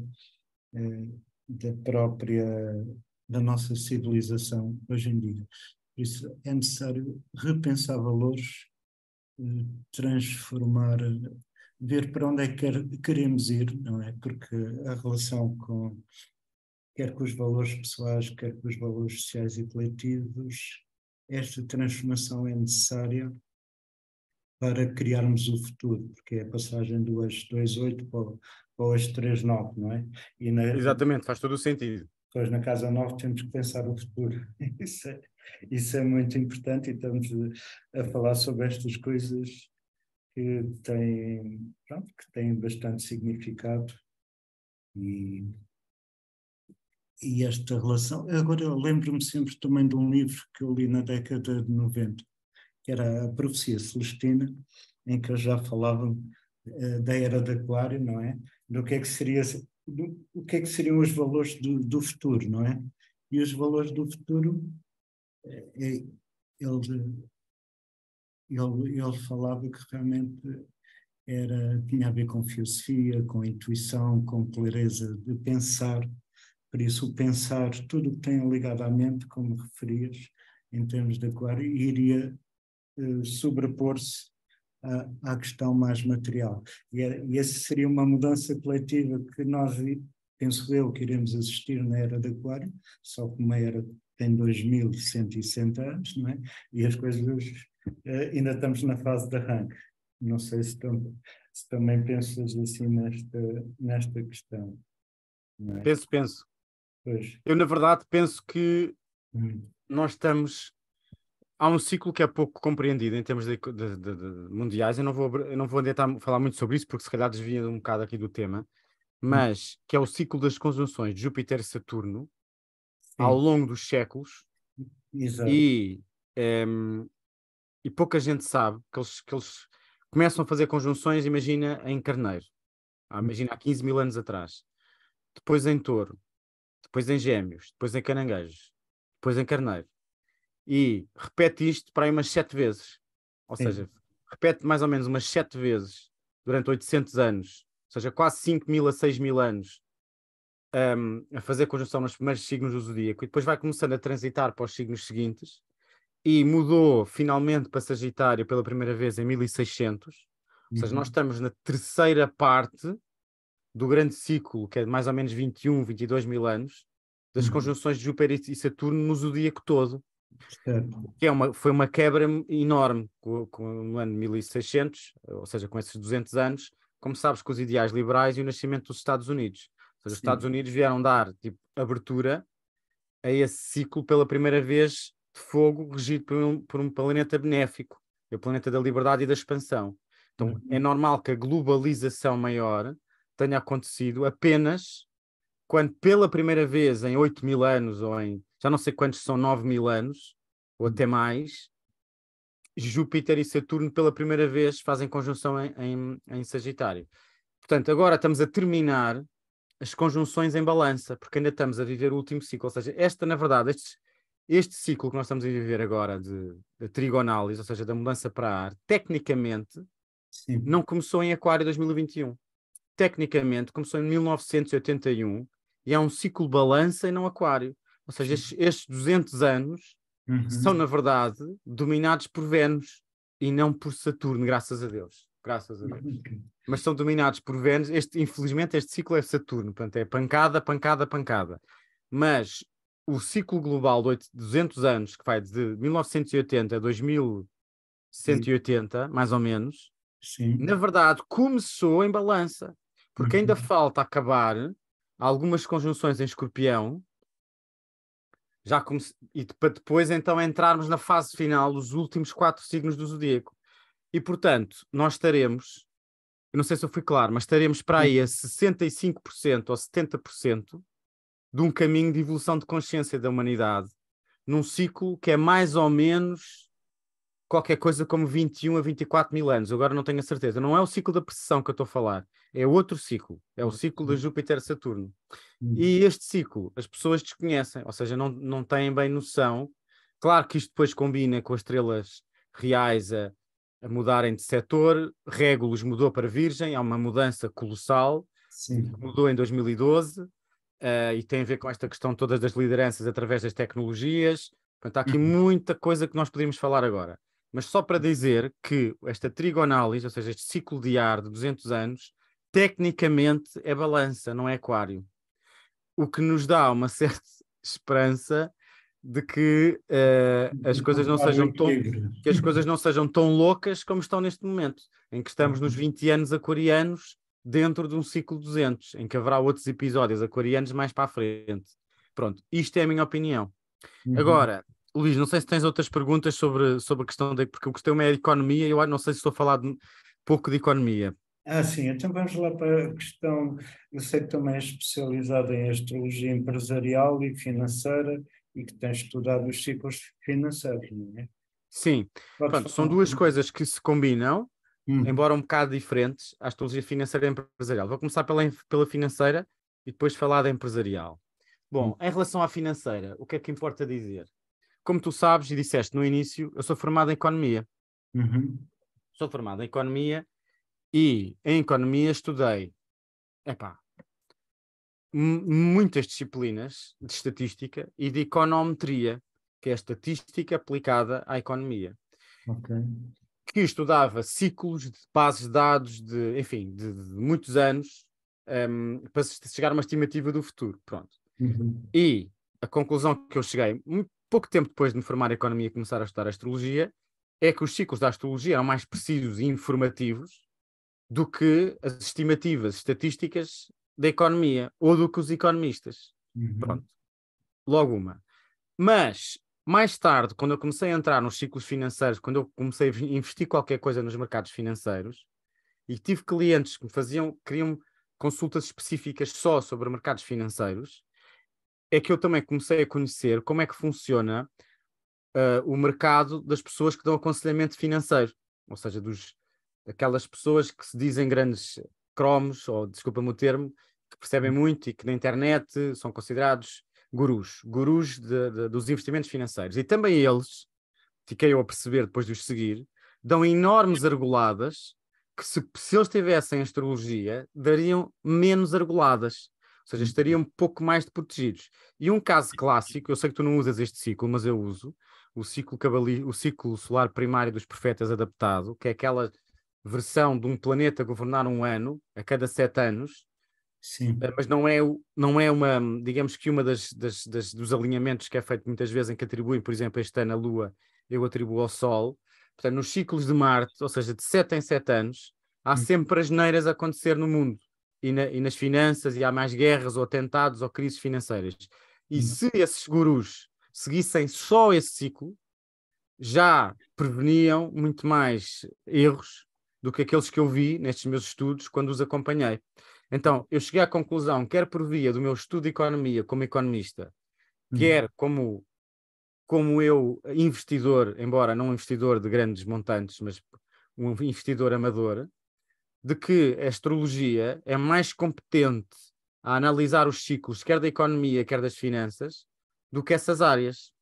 S1: é, da própria, da nossa civilização hoje em dia. Por isso é necessário repensar valores, eh, transformar, ver para onde é que queremos ir, não é? Porque a relação com, quer com os valores pessoais, quer com os valores sociais e coletivos, esta transformação é necessária para criarmos o futuro, porque é a passagem do hoje 2.8 para, para o eixo 3.9, não é? Na,
S2: Exatamente, faz todo o sentido. Pois na Casa 9 temos
S1: que pensar o futuro. Isso é, isso é muito importante e estamos a falar sobre estas coisas que têm, pronto, que têm bastante significado e, e esta relação. Agora eu lembro-me sempre também de um livro que eu li na década de 90, que era a profecia celestina, em que eles já falavam uh, da era de Aquário, não é? Do que é que seria, do, o que é que seriam os valores do, do futuro, não é? E os valores do futuro, é, eh, eh, ele, ele, ele falava que realmente era, tinha a ver com filosofia, com intuição, com clareza de pensar. Por isso, o pensar, tudo o que tem ligado à mente, como referias, em termos de aquário, iria eh, sobrepor-se à, questão mais material. E, é, e essa seria uma mudança coletiva que nós, penso eu, que iremos assistir na era de Aquário, só que uma era tem 2.160 anos, não é? E as coisas eh, ainda estamos na fase de arranque. Não sei se, tam, se também pensas assim nesta, nesta questão. É?
S2: Penso, penso. Pois. Eu, na verdade, penso que hum. nós estamos há um ciclo que é pouco compreendido em termos de, de, de, mundiais. Eu não vou, eu não vou adiantar falar muito sobre isso, porque se calhar desvia um bocado aqui do tema, hum. mas que é o ciclo das conjunções de Júpiter e Saturno Sim. ao longo dos séculos. Exato. E, um, e pouca gente sabe que eles, que eles começam a fazer conjunções, imagina, em Carneiro, ah, hum. imagina há 15 mil anos atrás, depois em Touro, depois em Gêmeos, depois em Caranguejos, depois em Carneiro e repete isto para aí umas sete vezes. Ou Sim. seja, repete mais ou menos umas sete vezes durante 800 anos, ou seja, quase 5 mil a 6 mil anos, um, a fazer conjunção nos primeiros signos do zodíaco e depois vai começando a transitar para os signos seguintes e mudou finalmente para Sagitário pela primeira vez em 1600. Ou seja, uhum. nós estamos na terceira parte do grande ciclo, que é de mais ou menos 21, 22 mil anos, das uhum. conjunções de Júpiter e Saturno no zodíaco todo. Que é uma, foi uma quebra enorme com, com, no ano 1600, ou seja, com esses 200 anos, como sabes, com os ideais liberais e o nascimento dos Estados Unidos. Ou seja, os Estados Unidos vieram dar tipo, abertura a esse ciclo pela primeira vez de fogo regido por um, por um planeta benéfico, é o planeta da liberdade e da expansão. Então uhum. é normal que a globalização maior tenha acontecido apenas quando pela primeira vez em 8 mil anos ou em já não sei quantos são 9 mil anos, ou até mais, Júpiter e Saturno pela primeira vez fazem conjunção em, em, em Sagitário. Portanto, agora estamos a terminar as conjunções em balança, porque ainda estamos a viver o último ciclo. Ou seja, esta, na verdade, este, este ciclo que nós estamos a viver agora de, de trigonálise, ou seja, da mudança para ar, tecnicamente Sim. não começou em Aquário 2021. Tecnicamente começou em 1981 e é um ciclo balança e não Aquário. Ou seja, estes, estes 200 anos uhum. são, na verdade, dominados por Vênus e não por Saturno, graças a Deus. Graças a Deus. Mas são dominados por Vênus. Este, infelizmente, este ciclo é Saturno, portanto, é pancada, pancada, pancada. Mas o ciclo global de 200 anos, que vai de 1980 a 2180, Sim. mais ou menos, Sim. na verdade começou em balança, porque uhum. ainda falta acabar algumas conjunções em escorpião já comece... e para depois então entrarmos na fase final, os últimos quatro signos do zodíaco. E portanto, nós estaremos, não sei se eu fui claro, mas estaremos para aí a 65% ou 70% de um caminho de evolução de consciência da humanidade, num ciclo que é mais ou menos qualquer coisa como 21 a 24 mil anos, agora não tenho a certeza. Não é o ciclo da precessão que eu estou a falar, é outro ciclo, é o ciclo de Júpiter-Saturno. E uhum. este ciclo as pessoas desconhecem, ou seja, não, não têm bem noção. Claro que isto depois combina com as estrelas reais a, a mudarem de setor, Régulos mudou para Virgem, há uma mudança colossal, Sim. mudou em 2012. Uh, eh, e tem a ver com esta questão todas das lideranças através das tecnologias. Portanto, há aqui uhum. muita coisa que nós podemos falar agora. Mas só para dizer que esta trigonálise, ou seja, este ciclo de ar de 200 anos, tecnicamente é balança, não é aquário. O que nos dá uma certa esperança de que uh, as uhum. coisas não sejam tão que as coisas não sejam tão loucas como estão neste momento, em que estamos nos 20 uhum. anos aquarianos dentro de um ciclo 200, em que haverá outros episódios aquarianos mais para a frente. Pronto, isto é a minha opinião. Uhum. Agora, Luís, não sei se tens outras perguntas sobre, sobre a questão da. Porque o que é a economia, eu não sei se estou a falar de, pouco de economia.
S1: Ah, sim, então vamos lá para a questão. Eu sei que também é especializada em astrologia empresarial e financeira e que tens estudado os ciclos financeiros, não é?
S2: Sim, Pronto, são duas coisas que se combinam, hum. embora um bocado diferentes, a astrologia financeira e empresarial. Vou começar pela, pela financeira e depois falar da empresarial. Bom, hum. em relação à financeira, o que é que importa dizer? como tu sabes e disseste no início, eu sou formado em economia. Uhum. Sou formado em economia e em economia estudei epá, muitas disciplinas de estatística e de econometria, que é a estatística aplicada à economia. Okay. Que estudava ciclos de bases de dados de, enfim, de, de muitos anos um, ehm, para chegar a uma estimativa do futuro. Pronto. Uhum. E a conclusão que eu cheguei, pouco tempo depois de me formar em economia e começar a estudar astrologia, é que os ciclos da astrologia eram mais precisos e informativos do que as estimativas estatísticas da economia ou do que os economistas. Uhum. Pronto. Logo uma. Mas, mais tarde, quando eu comecei a entrar nos ciclos financeiros, quando eu comecei a investir qualquer coisa nos mercados financeiros, e tive clientes que me faziam, queriam consultas específicas só sobre mercados financeiros, é que eu também comecei a conhecer como é que funciona uh, o mercado das pessoas que dão aconselhamento financeiro, ou seja, dos, daquelas pessoas que se dizem grandes cromos, ou desculpa-me o termo, que percebem uhum. muito e que na internet são considerados gurus, gurus de, de, dos investimentos financeiros. E também eles, fiquei eu a perceber depois de os seguir, dão enormes arguladas que se, se eles tivessem astrologia, dariam menos arguladas. Ou seja, estariam um pouco mais de protegidos. E um caso clássico, eu sei que tu não usas este ciclo, mas eu uso, o ciclo, cabali, o ciclo solar primário dos profetas adaptado, que é aquela versão de um planeta governar um ano a cada sete anos, Sim. Eh, mas não é, não é uma, digamos que uma das, das, das, dos alinhamentos que é feito muitas vezes em que atribuem, por exemplo, este ano a Lua, eu atribuo ao Sol. Portanto, nos ciclos de Marte, ou seja, de sete em sete anos, há hum. sempre asneiras a acontecer no mundo e, na, e, nas finanças e há mais guerras ou atentados ou crises financeiras. E uhum. se esses gurus seguissem só esse ciclo, já preveniam muito mais erros do que aqueles que eu vi nestes meus estudos quando os acompanhei. Então, eu cheguei à conclusão, quer por via do meu estudo de economia como economista, uhum. quer como, como eu, investidor, embora não um investidor de grandes montantes, mas um investidor amador, de que a astrologia é mais competente a analisar os ciclos, quer da economia, quer das finanças, do que essas áreas.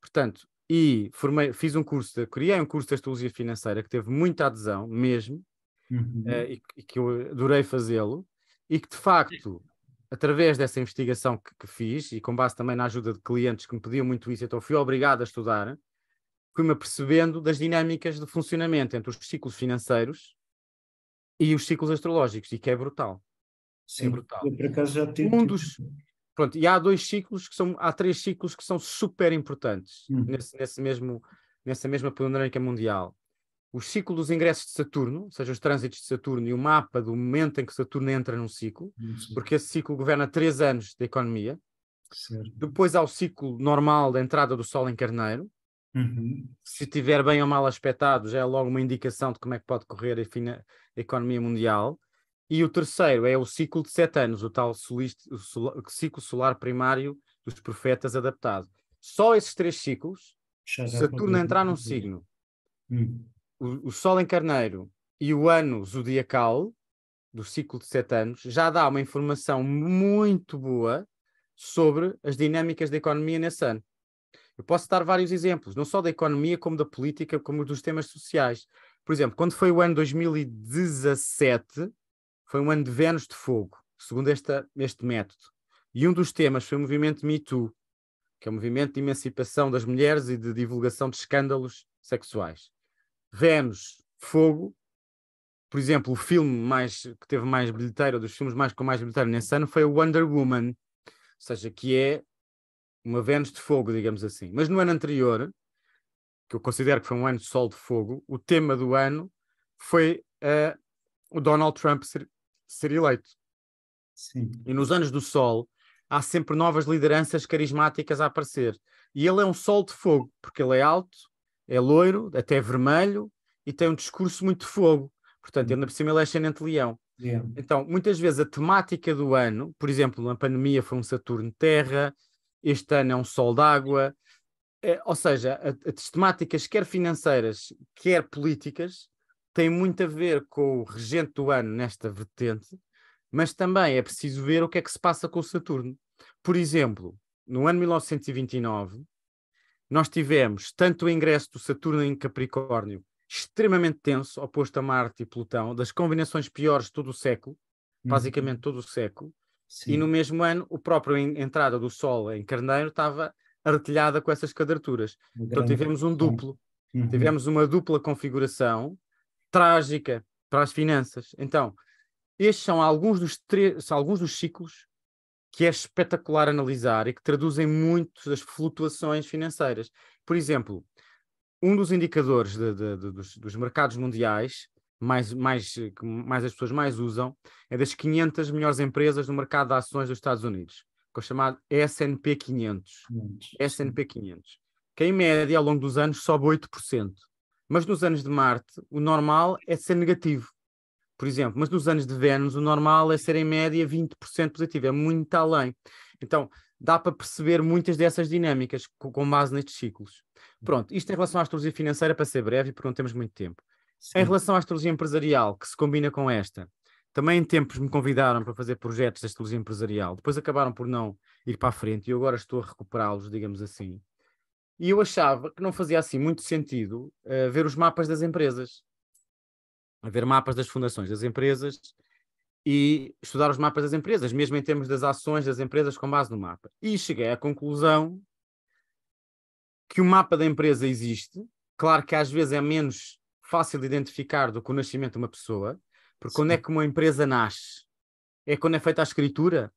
S2: Portanto, e formei, fiz um curso, criei um curso de astrologia financeira que teve muita adesão, mesmo, uhum. uh, e, e, que eu adorei fazê-lo, e que de facto, através dessa investigação que, que, fiz, e com base também na ajuda de clientes que me pediam muito isso, então fui obrigado a estudar, fui-me apercebendo das dinâmicas de funcionamento entre os ciclos financeiros e os ciclos astrológicos, e que é brutal. É sim, é brutal. Eu por acaso já tive. Um tipo dos, pronto, e há dois ciclos que são, há três ciclos que são super importantes hum. nesse, nesse mesmo, nessa mesma panorâmica mundial. O ciclo dos ingressos de Saturno, ou seja, os trânsitos de Saturno e o mapa do momento em que Saturno entra num ciclo, hum, porque esse ciclo governa três anos da economia. Certo. Depois há o ciclo normal da entrada do Sol em Carneiro, Uhum. Se estiver bem ou mal aspectado, já é logo uma indicação de como é que pode correr a, fina, economia mundial. E o terceiro é o ciclo de sete anos, o tal o ciclo solar primário dos profetas adaptado. Só esses três ciclos, Saturno entrar num signo, hum. o, o, Sol em Carneiro e o ano zodiacal, do ciclo de sete anos, já dá uma informação muito boa sobre as dinâmicas da economia nesse ano. Eu posso dar vários exemplos, não só da economia, como da política, como dos temas sociais por exemplo, quando foi o ano 2017, foi um ano de Vênus de Fogo, segundo esta, este método. E um dos temas foi o movimento Me Too, que é o movimento de emancipação das mulheres e de divulgação de escândalos sexuais. Vênus, Fogo, por exemplo, o filme mais, que teve mais bilheteiro, dos filmes mais com mais bilheteiro nesse ano, foi o Wonder Woman, ou seja, que é uma Vênus de Fogo, digamos assim. Mas no ano anterior, que eu considero que foi um ano de sol de fogo, o tema do ano foi uh, o Donald Trump ser, ser eleito. Sim. E nos anos do sol há sempre novas lideranças carismáticas a aparecer. E ele é um sol de fogo, porque ele é alto, é loiro, até é vermelho e tem um discurso muito de fogo. Portanto, ainda por cima ele é ascendente leão. Yeah. Então, muitas vezes a temática do ano, por exemplo, na pandemia foi um Saturno Terra, este ano é um Sol d'Água, é, ou seja, as temáticas, quer financeiras, quer políticas, têm muito a ver com o regente do ano nesta vertente, mas também é preciso ver o que é que se passa com o Saturno. Por exemplo, no ano 1929, nós tivemos tanto o ingresso do Saturno em Capricórnio, extremamente tenso, oposto a Marte e Plutão, das combinações piores de todo o século, uhum. basicamente todo o século, Sim. e no mesmo ano, o próprio entrada do Sol em Carneiro estava artilhada com essas quadraturas. Um então tivemos um duplo, uhum. tivemos uma dupla configuração trágica para as finanças. Então, estes são alguns dos, três, alguns dos ciclos que é espetacular analisar e que traduzem muito das flutuações financeiras. Por exemplo, um dos indicadores de, de, de, dos, dos, mercados mundiais mais, mais, que mais as pessoas mais usam é das 500 melhores empresas do mercado de ações dos Estados Unidos que é o chamado S&P 500. S&P 500. Que em média, ao longo dos anos, sobe 8%. Mas nos anos de Marte, o normal é ser negativo. Por exemplo, mas nos anos de Vênus, o normal é ser em média 20% positivo, é muito além. Então, dá para perceber muitas dessas dinâmicas com base nestes ciclos. Pronto, isto em relação à astrologia financeira, para ser breve, porque não temos muito tempo. Sim. Em relação à astrologia empresarial, que se combina com esta, também em tempos me convidaram para fazer projetos de astrologia empresarial, depois acabaram por não ir para a frente e eu agora estou a recuperá-los, digamos assim. E eu achava que não fazia assim muito sentido uh, ver os mapas das empresas, ver mapas das fundações das empresas e estudar os mapas das empresas, mesmo em termos das ações das empresas com base no mapa. E cheguei à conclusão que o mapa da empresa existe, claro que às vezes é menos fácil de identificar do que o nascimento de uma pessoa, porque Sim. quando é que uma empresa nasce? É quando é feita a escritura?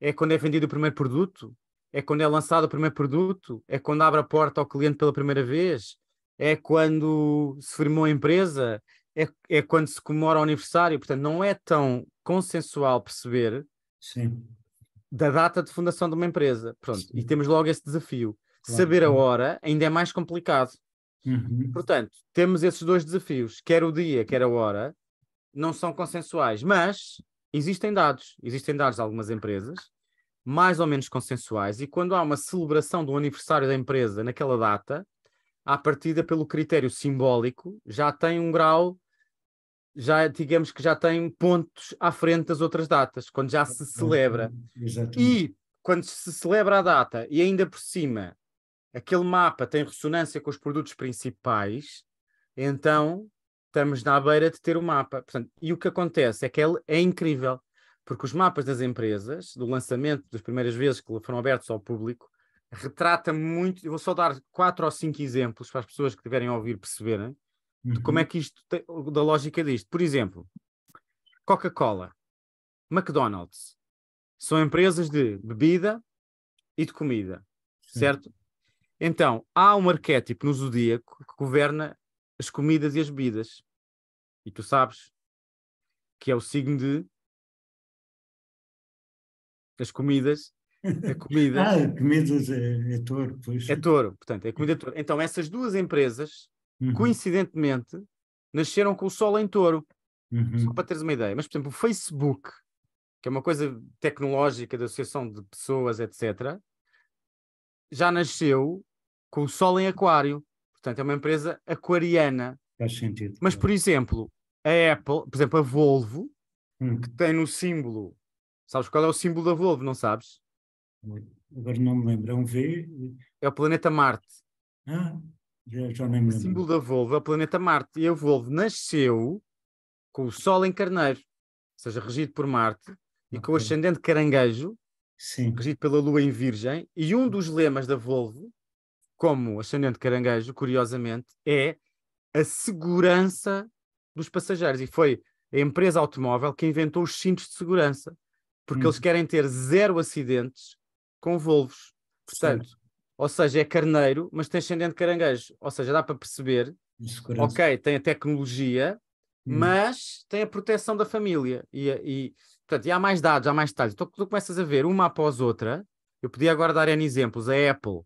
S2: É quando é vendido o primeiro produto? É quando é lançado o primeiro produto? É quando abre a porta ao cliente pela primeira vez? É quando se firmou a empresa? É, é quando se comemora o aniversário? Portanto, não é tão consensual perceber Sim. da data de fundação de uma empresa. Pronto, Sim. e temos logo esse desafio. Claro. Saber a hora ainda é mais complicado. Uhum. Portanto, temos esses dois desafios, quer o dia, quer a hora, não são consensuais, mas existem dados, existem dados de algumas empresas, mais ou menos consensuais, e quando há uma celebração do aniversário da empresa naquela data, à partida pelo critério simbólico, já tem um grau, já digamos que já tem pontos à frente das outras datas, quando já se celebra. Exatamente. E quando se celebra a data e ainda por cima aquele mapa tem ressonância com os produtos principais, então estamos na beira de ter o um mapa. Portanto, e o que acontece é que ele é, é incrível, porque os mapas das empresas, do lançamento, das primeiras vezes que foram abertos ao público, retrata muito. Eu vou só dar quatro ou cinco exemplos para as pessoas que tiverem a ouvir perceberem uhum. de como é uhum. que isto, tem, da lógica disto. Por exemplo, Coca-Cola, McDonald's, são empresas de bebida e de comida, certo? Sim. Então, há um arquétipo no zodíaco que governa as comidas e as bebidas. E tu sabes que é o signo de as comidas. A comida. ah,
S1: comidas é, é touro, pois.
S2: É touro, portanto, é comida touro. Então, essas duas empresas, uhum. coincidentemente, nasceram com o sol em touro. Uhum. Só para teres uma ideia. Mas, por exemplo, o Facebook, que é uma coisa tecnológica da associação de pessoas, etc., já nasceu com o sol em aquário. Portanto, é uma empresa aquariana. Faz sentido. Mas, por exemplo, a Apple, por exemplo,
S1: a Volvo,
S2: hum. que tem no símbolo. Sabes qual é o símbolo da Volvo, não sabes?
S1: Agora não me lembro. É um V.
S2: É o planeta Marte.
S1: Ah, já, já nem me lembro. O símbolo
S2: da Volvo é o planeta Marte. E a Volvo nasceu com o Sol em Carneiro, ou seja, regido por Marte, e com o ascendente Caranguejo, Sim. regido pela Lua em Virgem. E um dos lemas da Volvo como ascendente caranguejo, curiosamente, é a segurança dos passageiros. E foi a empresa automóvel que inventou os cintos de segurança, porque hum. eles querem ter zero acidentes com Volvos. Portanto, Sim. ou seja, é carneiro, mas tem ascendente caranguejo. Ou seja, dá para perceber, ok, tem a tecnologia, hum. mas tem a proteção da família. E, e, portanto, e há mais dados, há mais detalhes. Então, tu começas a ver uma após outra. Eu podia agora dar N exemplos. A Apple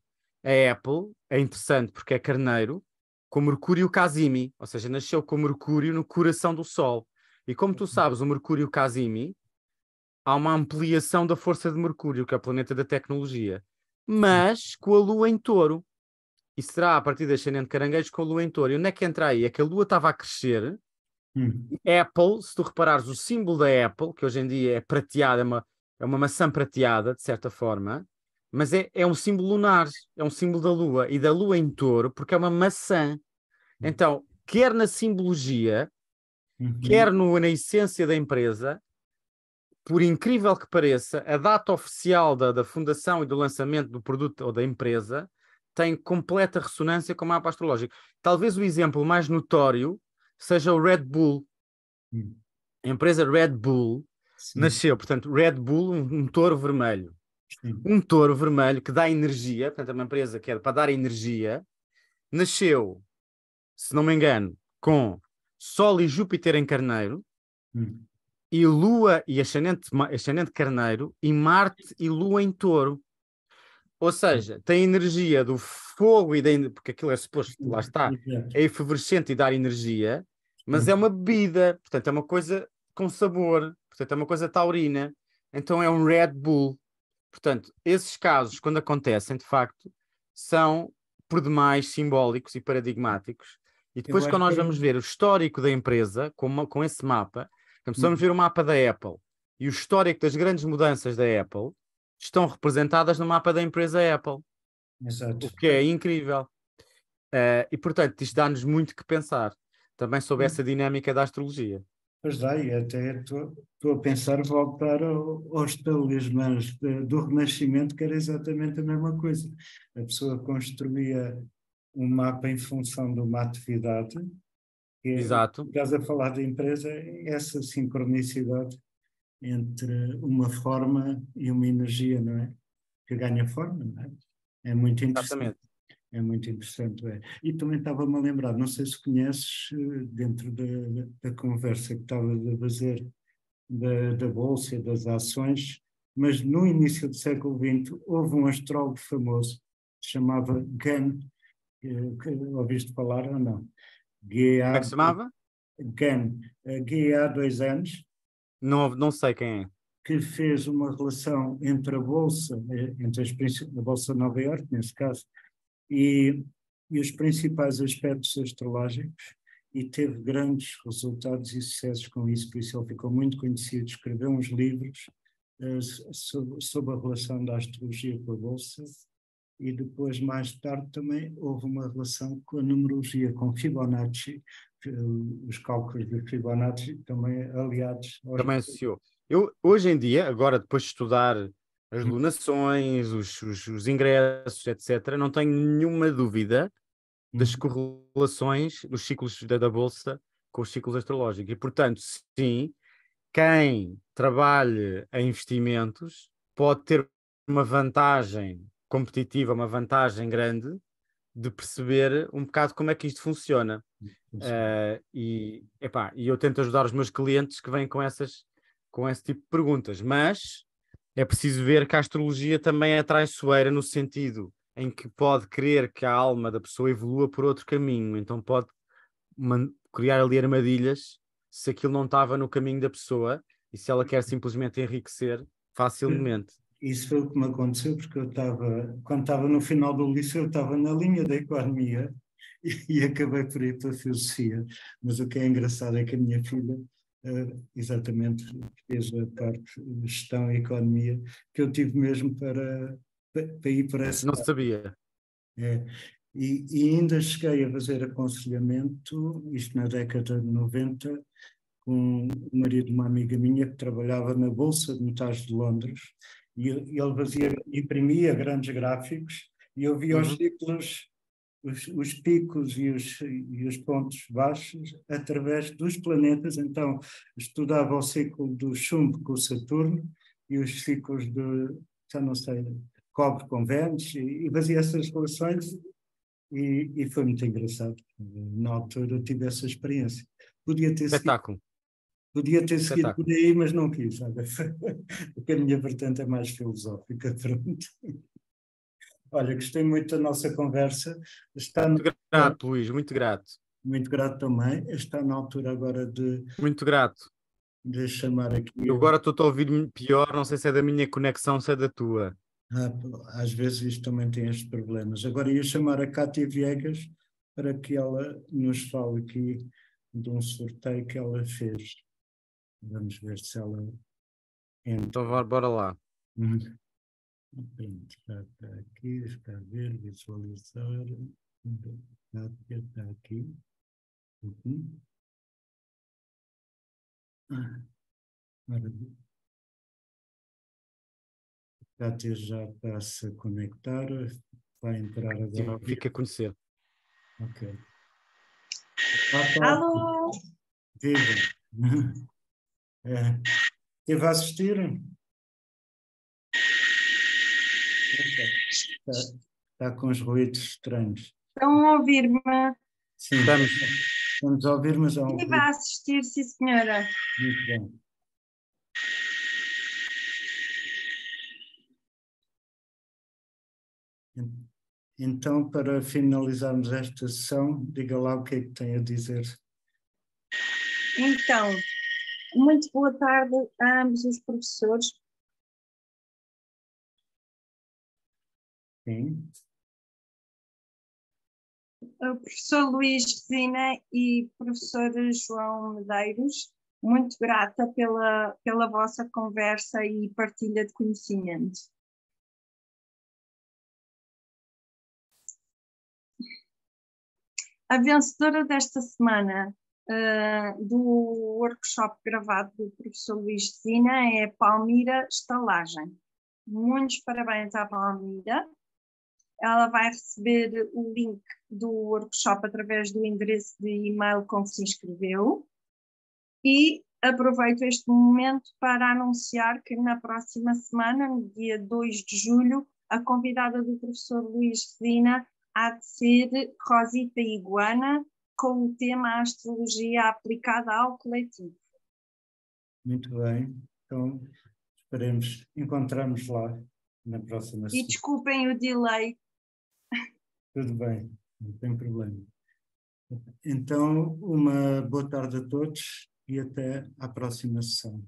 S2: a Apple é interessante porque é carneiro, com Mercúrio Casimi, ou seja, nasceu com Mercúrio no coração do Sol. E como tu uhum. sabes, o Mercúrio Casimi há uma ampliação da força de Mercúrio, que é o planeta da tecnologia,
S1: mas
S2: com a Lua em touro. E será a partir da ascendente caranguejos com a Lua em touro. E onde é que entra aí? É que a Lua estava a crescer. Hum. Apple, se tu reparares, o símbolo da Apple, que hoje em dia é prateada, é uma, é uma maçã prateada, de certa forma, mas é, é um símbolo lunar, é um símbolo da lua e da lua em touro, porque é uma maçã. Hum. Então, quer na simbologia, uhum. quer no, na essência da empresa, por incrível que pareça, a data oficial da, da fundação e do lançamento do produto ou da empresa tem completa ressonância com o mapa astrológico. Talvez o exemplo mais notório seja o Red Bull. Hum. A empresa Red Bull Sim. nasceu, portanto, Red Bull, um, um touro vermelho Sim. um touro vermelho que dá energia, portanto, é uma empresa que é para dar energia, nasceu, se não me engano, com Sol e Júpiter em Carneiro, hum. e Lua e ascendente, ascendente Carneiro, e Marte e Lua em Touro. Ou seja, tem energia do fogo e da. Porque aquilo é suposto, lá está, é efervescente e dar energia, mas hum. é uma bebida, portanto, é uma coisa com sabor, portanto, é uma coisa taurina. Então é um Red Bull. Portanto, esses casos, quando acontecem, de facto, são por demais simbólicos e paradigmáticos. E depois, quando nós é vamos ver o histórico da empresa, com, uma, com esse mapa, começamos se vamos hum. ver o mapa da Apple e o histórico das grandes mudanças da Apple, estão representadas no mapa da empresa Apple. Exato. O que é incrível. Uh, e, portanto, isto dá-nos muito que pensar também sobre hum. essa dinâmica da astrologia.
S1: Pois dai, até estou a pensar voltar ao, aos talismãs do Renascimento, que era exatamente a mesma coisa. A pessoa construía um mapa em função de uma atividade. É, Exato. Estás a falar da empresa, essa sincronicidade entre uma forma e uma energia, não é? Que ganha forma, não é? É muito interessante. Exatamente. É muito interessante. É. E também estava-me a lembrar, não sei se conheces, eh, dentro da, da conversa que estava a fazer da, da Bolsa e das ações, mas no início do século XX houve um astrólogo famoso que se chamava eh, que Ouviste falar ou não? Como é que se chamava? Gan. Eh, G há dois anos. Não, não sei quem é que fez uma relação entre a Bolsa, entre as, a Bolsa de Nova Iorque, nesse caso, e, e os principais aspectos astrológicos e teve grandes resultados e sucessos com isso, por isso ele ficou muito conhecido, escreveu uns livros uh, sobre, sobre, a relação da astrologia com a Bolsa, e depois, mais tarde, também houve uma relação com a numerologia, com Fibonacci, uh, os cálculos de Fibonacci, também aliados. Também associou.
S2: Eu, hoje em dia, agora, depois de estudar as hum. lunações, os, os, os, ingressos, etc., não tenho nenhuma dúvida das hum. correlações dos ciclos da, da Bolsa com os ciclos astrológicos. E, portanto, sim, quem trabalha em investimentos pode ter uma vantagem competitiva, uma vantagem grande de perceber um bocado como é que isto funciona. Uh, e, epá, e eu tento ajudar os meus clientes que vêm com essas com esse tipo de perguntas, mas é preciso ver que a astrologia também é traiçoeira no sentido em que pode querer que a alma da pessoa evolua por outro caminho, então pode criar ali armadilhas se aquilo não estava no caminho da pessoa e se ela quer simplesmente enriquecer facilmente.
S1: Isso foi o que me aconteceu, porque eu estava, quando estava no final do liceu, eu estava na linha da economia e, e acabei por ir para a filosofia. Mas o que é engraçado é que a minha filha eh, exatamente que fez a parte de gestão e economia, que eu tive mesmo para, para ir para essa. Não sabia. É. E, e, ainda cheguei a fazer aconselhamento, isto na década de 90, com o marido de uma amiga minha que trabalhava na Bolsa de Metais de Londres, e ele fazia, imprimia grandes gráficos, e eu via uhum. os ciclos os, os, picos e os, e os, pontos baixos através dos planetas. Então, estudava o ciclo do chumbo com Saturno e os ciclos de, já não sei, cobre com Vênus e, e fazia essas relações e, e, foi muito engraçado. Na altura eu tive essa experiência. Podia ter
S2: Espetáculo. Seguido,
S1: podia ter seguido por aí, mas não quis, sabe? Porque a minha vertente é mais filosófica, pronto. Olha, gostei muito da nossa conversa. Está muito grato, Luís, muito grato. Muito grato também. Está na altura agora de. Muito grato. De chamar aqui.
S2: Eu agora estou a ouvir pior, não sei se é da minha conexão, se é da tua.
S1: Ah, às vezes isto também tem estes problemas. Agora ia chamar a Cátia Viegas para que ela nos fale aqui de um sorteio que ela fez. Vamos ver se ela. Entra.
S2: Então, bora lá. Uhum.
S1: Pronto, está, está aqui, está a ver, visualizar. Nádia está tá, tá aqui. Uhum. Ah, já está a se conectar, vai entrar agora. fica a conhecer. Ok. Alô! Viva! É. Esteve vai a assistir? Está, está com os ruídos estranhos. Estão a ouvir-me? Sim, estamos, estamos a ouvir, me ouvir. E vai assistir, sim, senhora. Muito bem. Então, para finalizarmos esta sessão, diga lá o que é que tem a dizer. Então, muito boa tarde a ambos os professores. Sim. O professor Luís Resina e professor João Medeiros, muito grata pela, pela vossa conversa e partilha de conhecimento. A vencedora desta semana uh, do workshop gravado do professor Luís Zina é Palmira Estalagem. Muitos parabéns à Palmira ela vai receber o link do workshop através do endereço de e-mail com que se inscreveu. E aproveito este momento para anunciar que na próxima semana, no dia 2 de julho, a convidada do professor Luís Resina há de ser Rosita Iguana, com o tema Astrologia aplicada ao coletivo. Muito bem, então esperemos encontrarmos lá na próxima semana. E desculpem o delay, tudo bem, não tem problema. Então, uma boa tarde a todos e até à próxima sessão.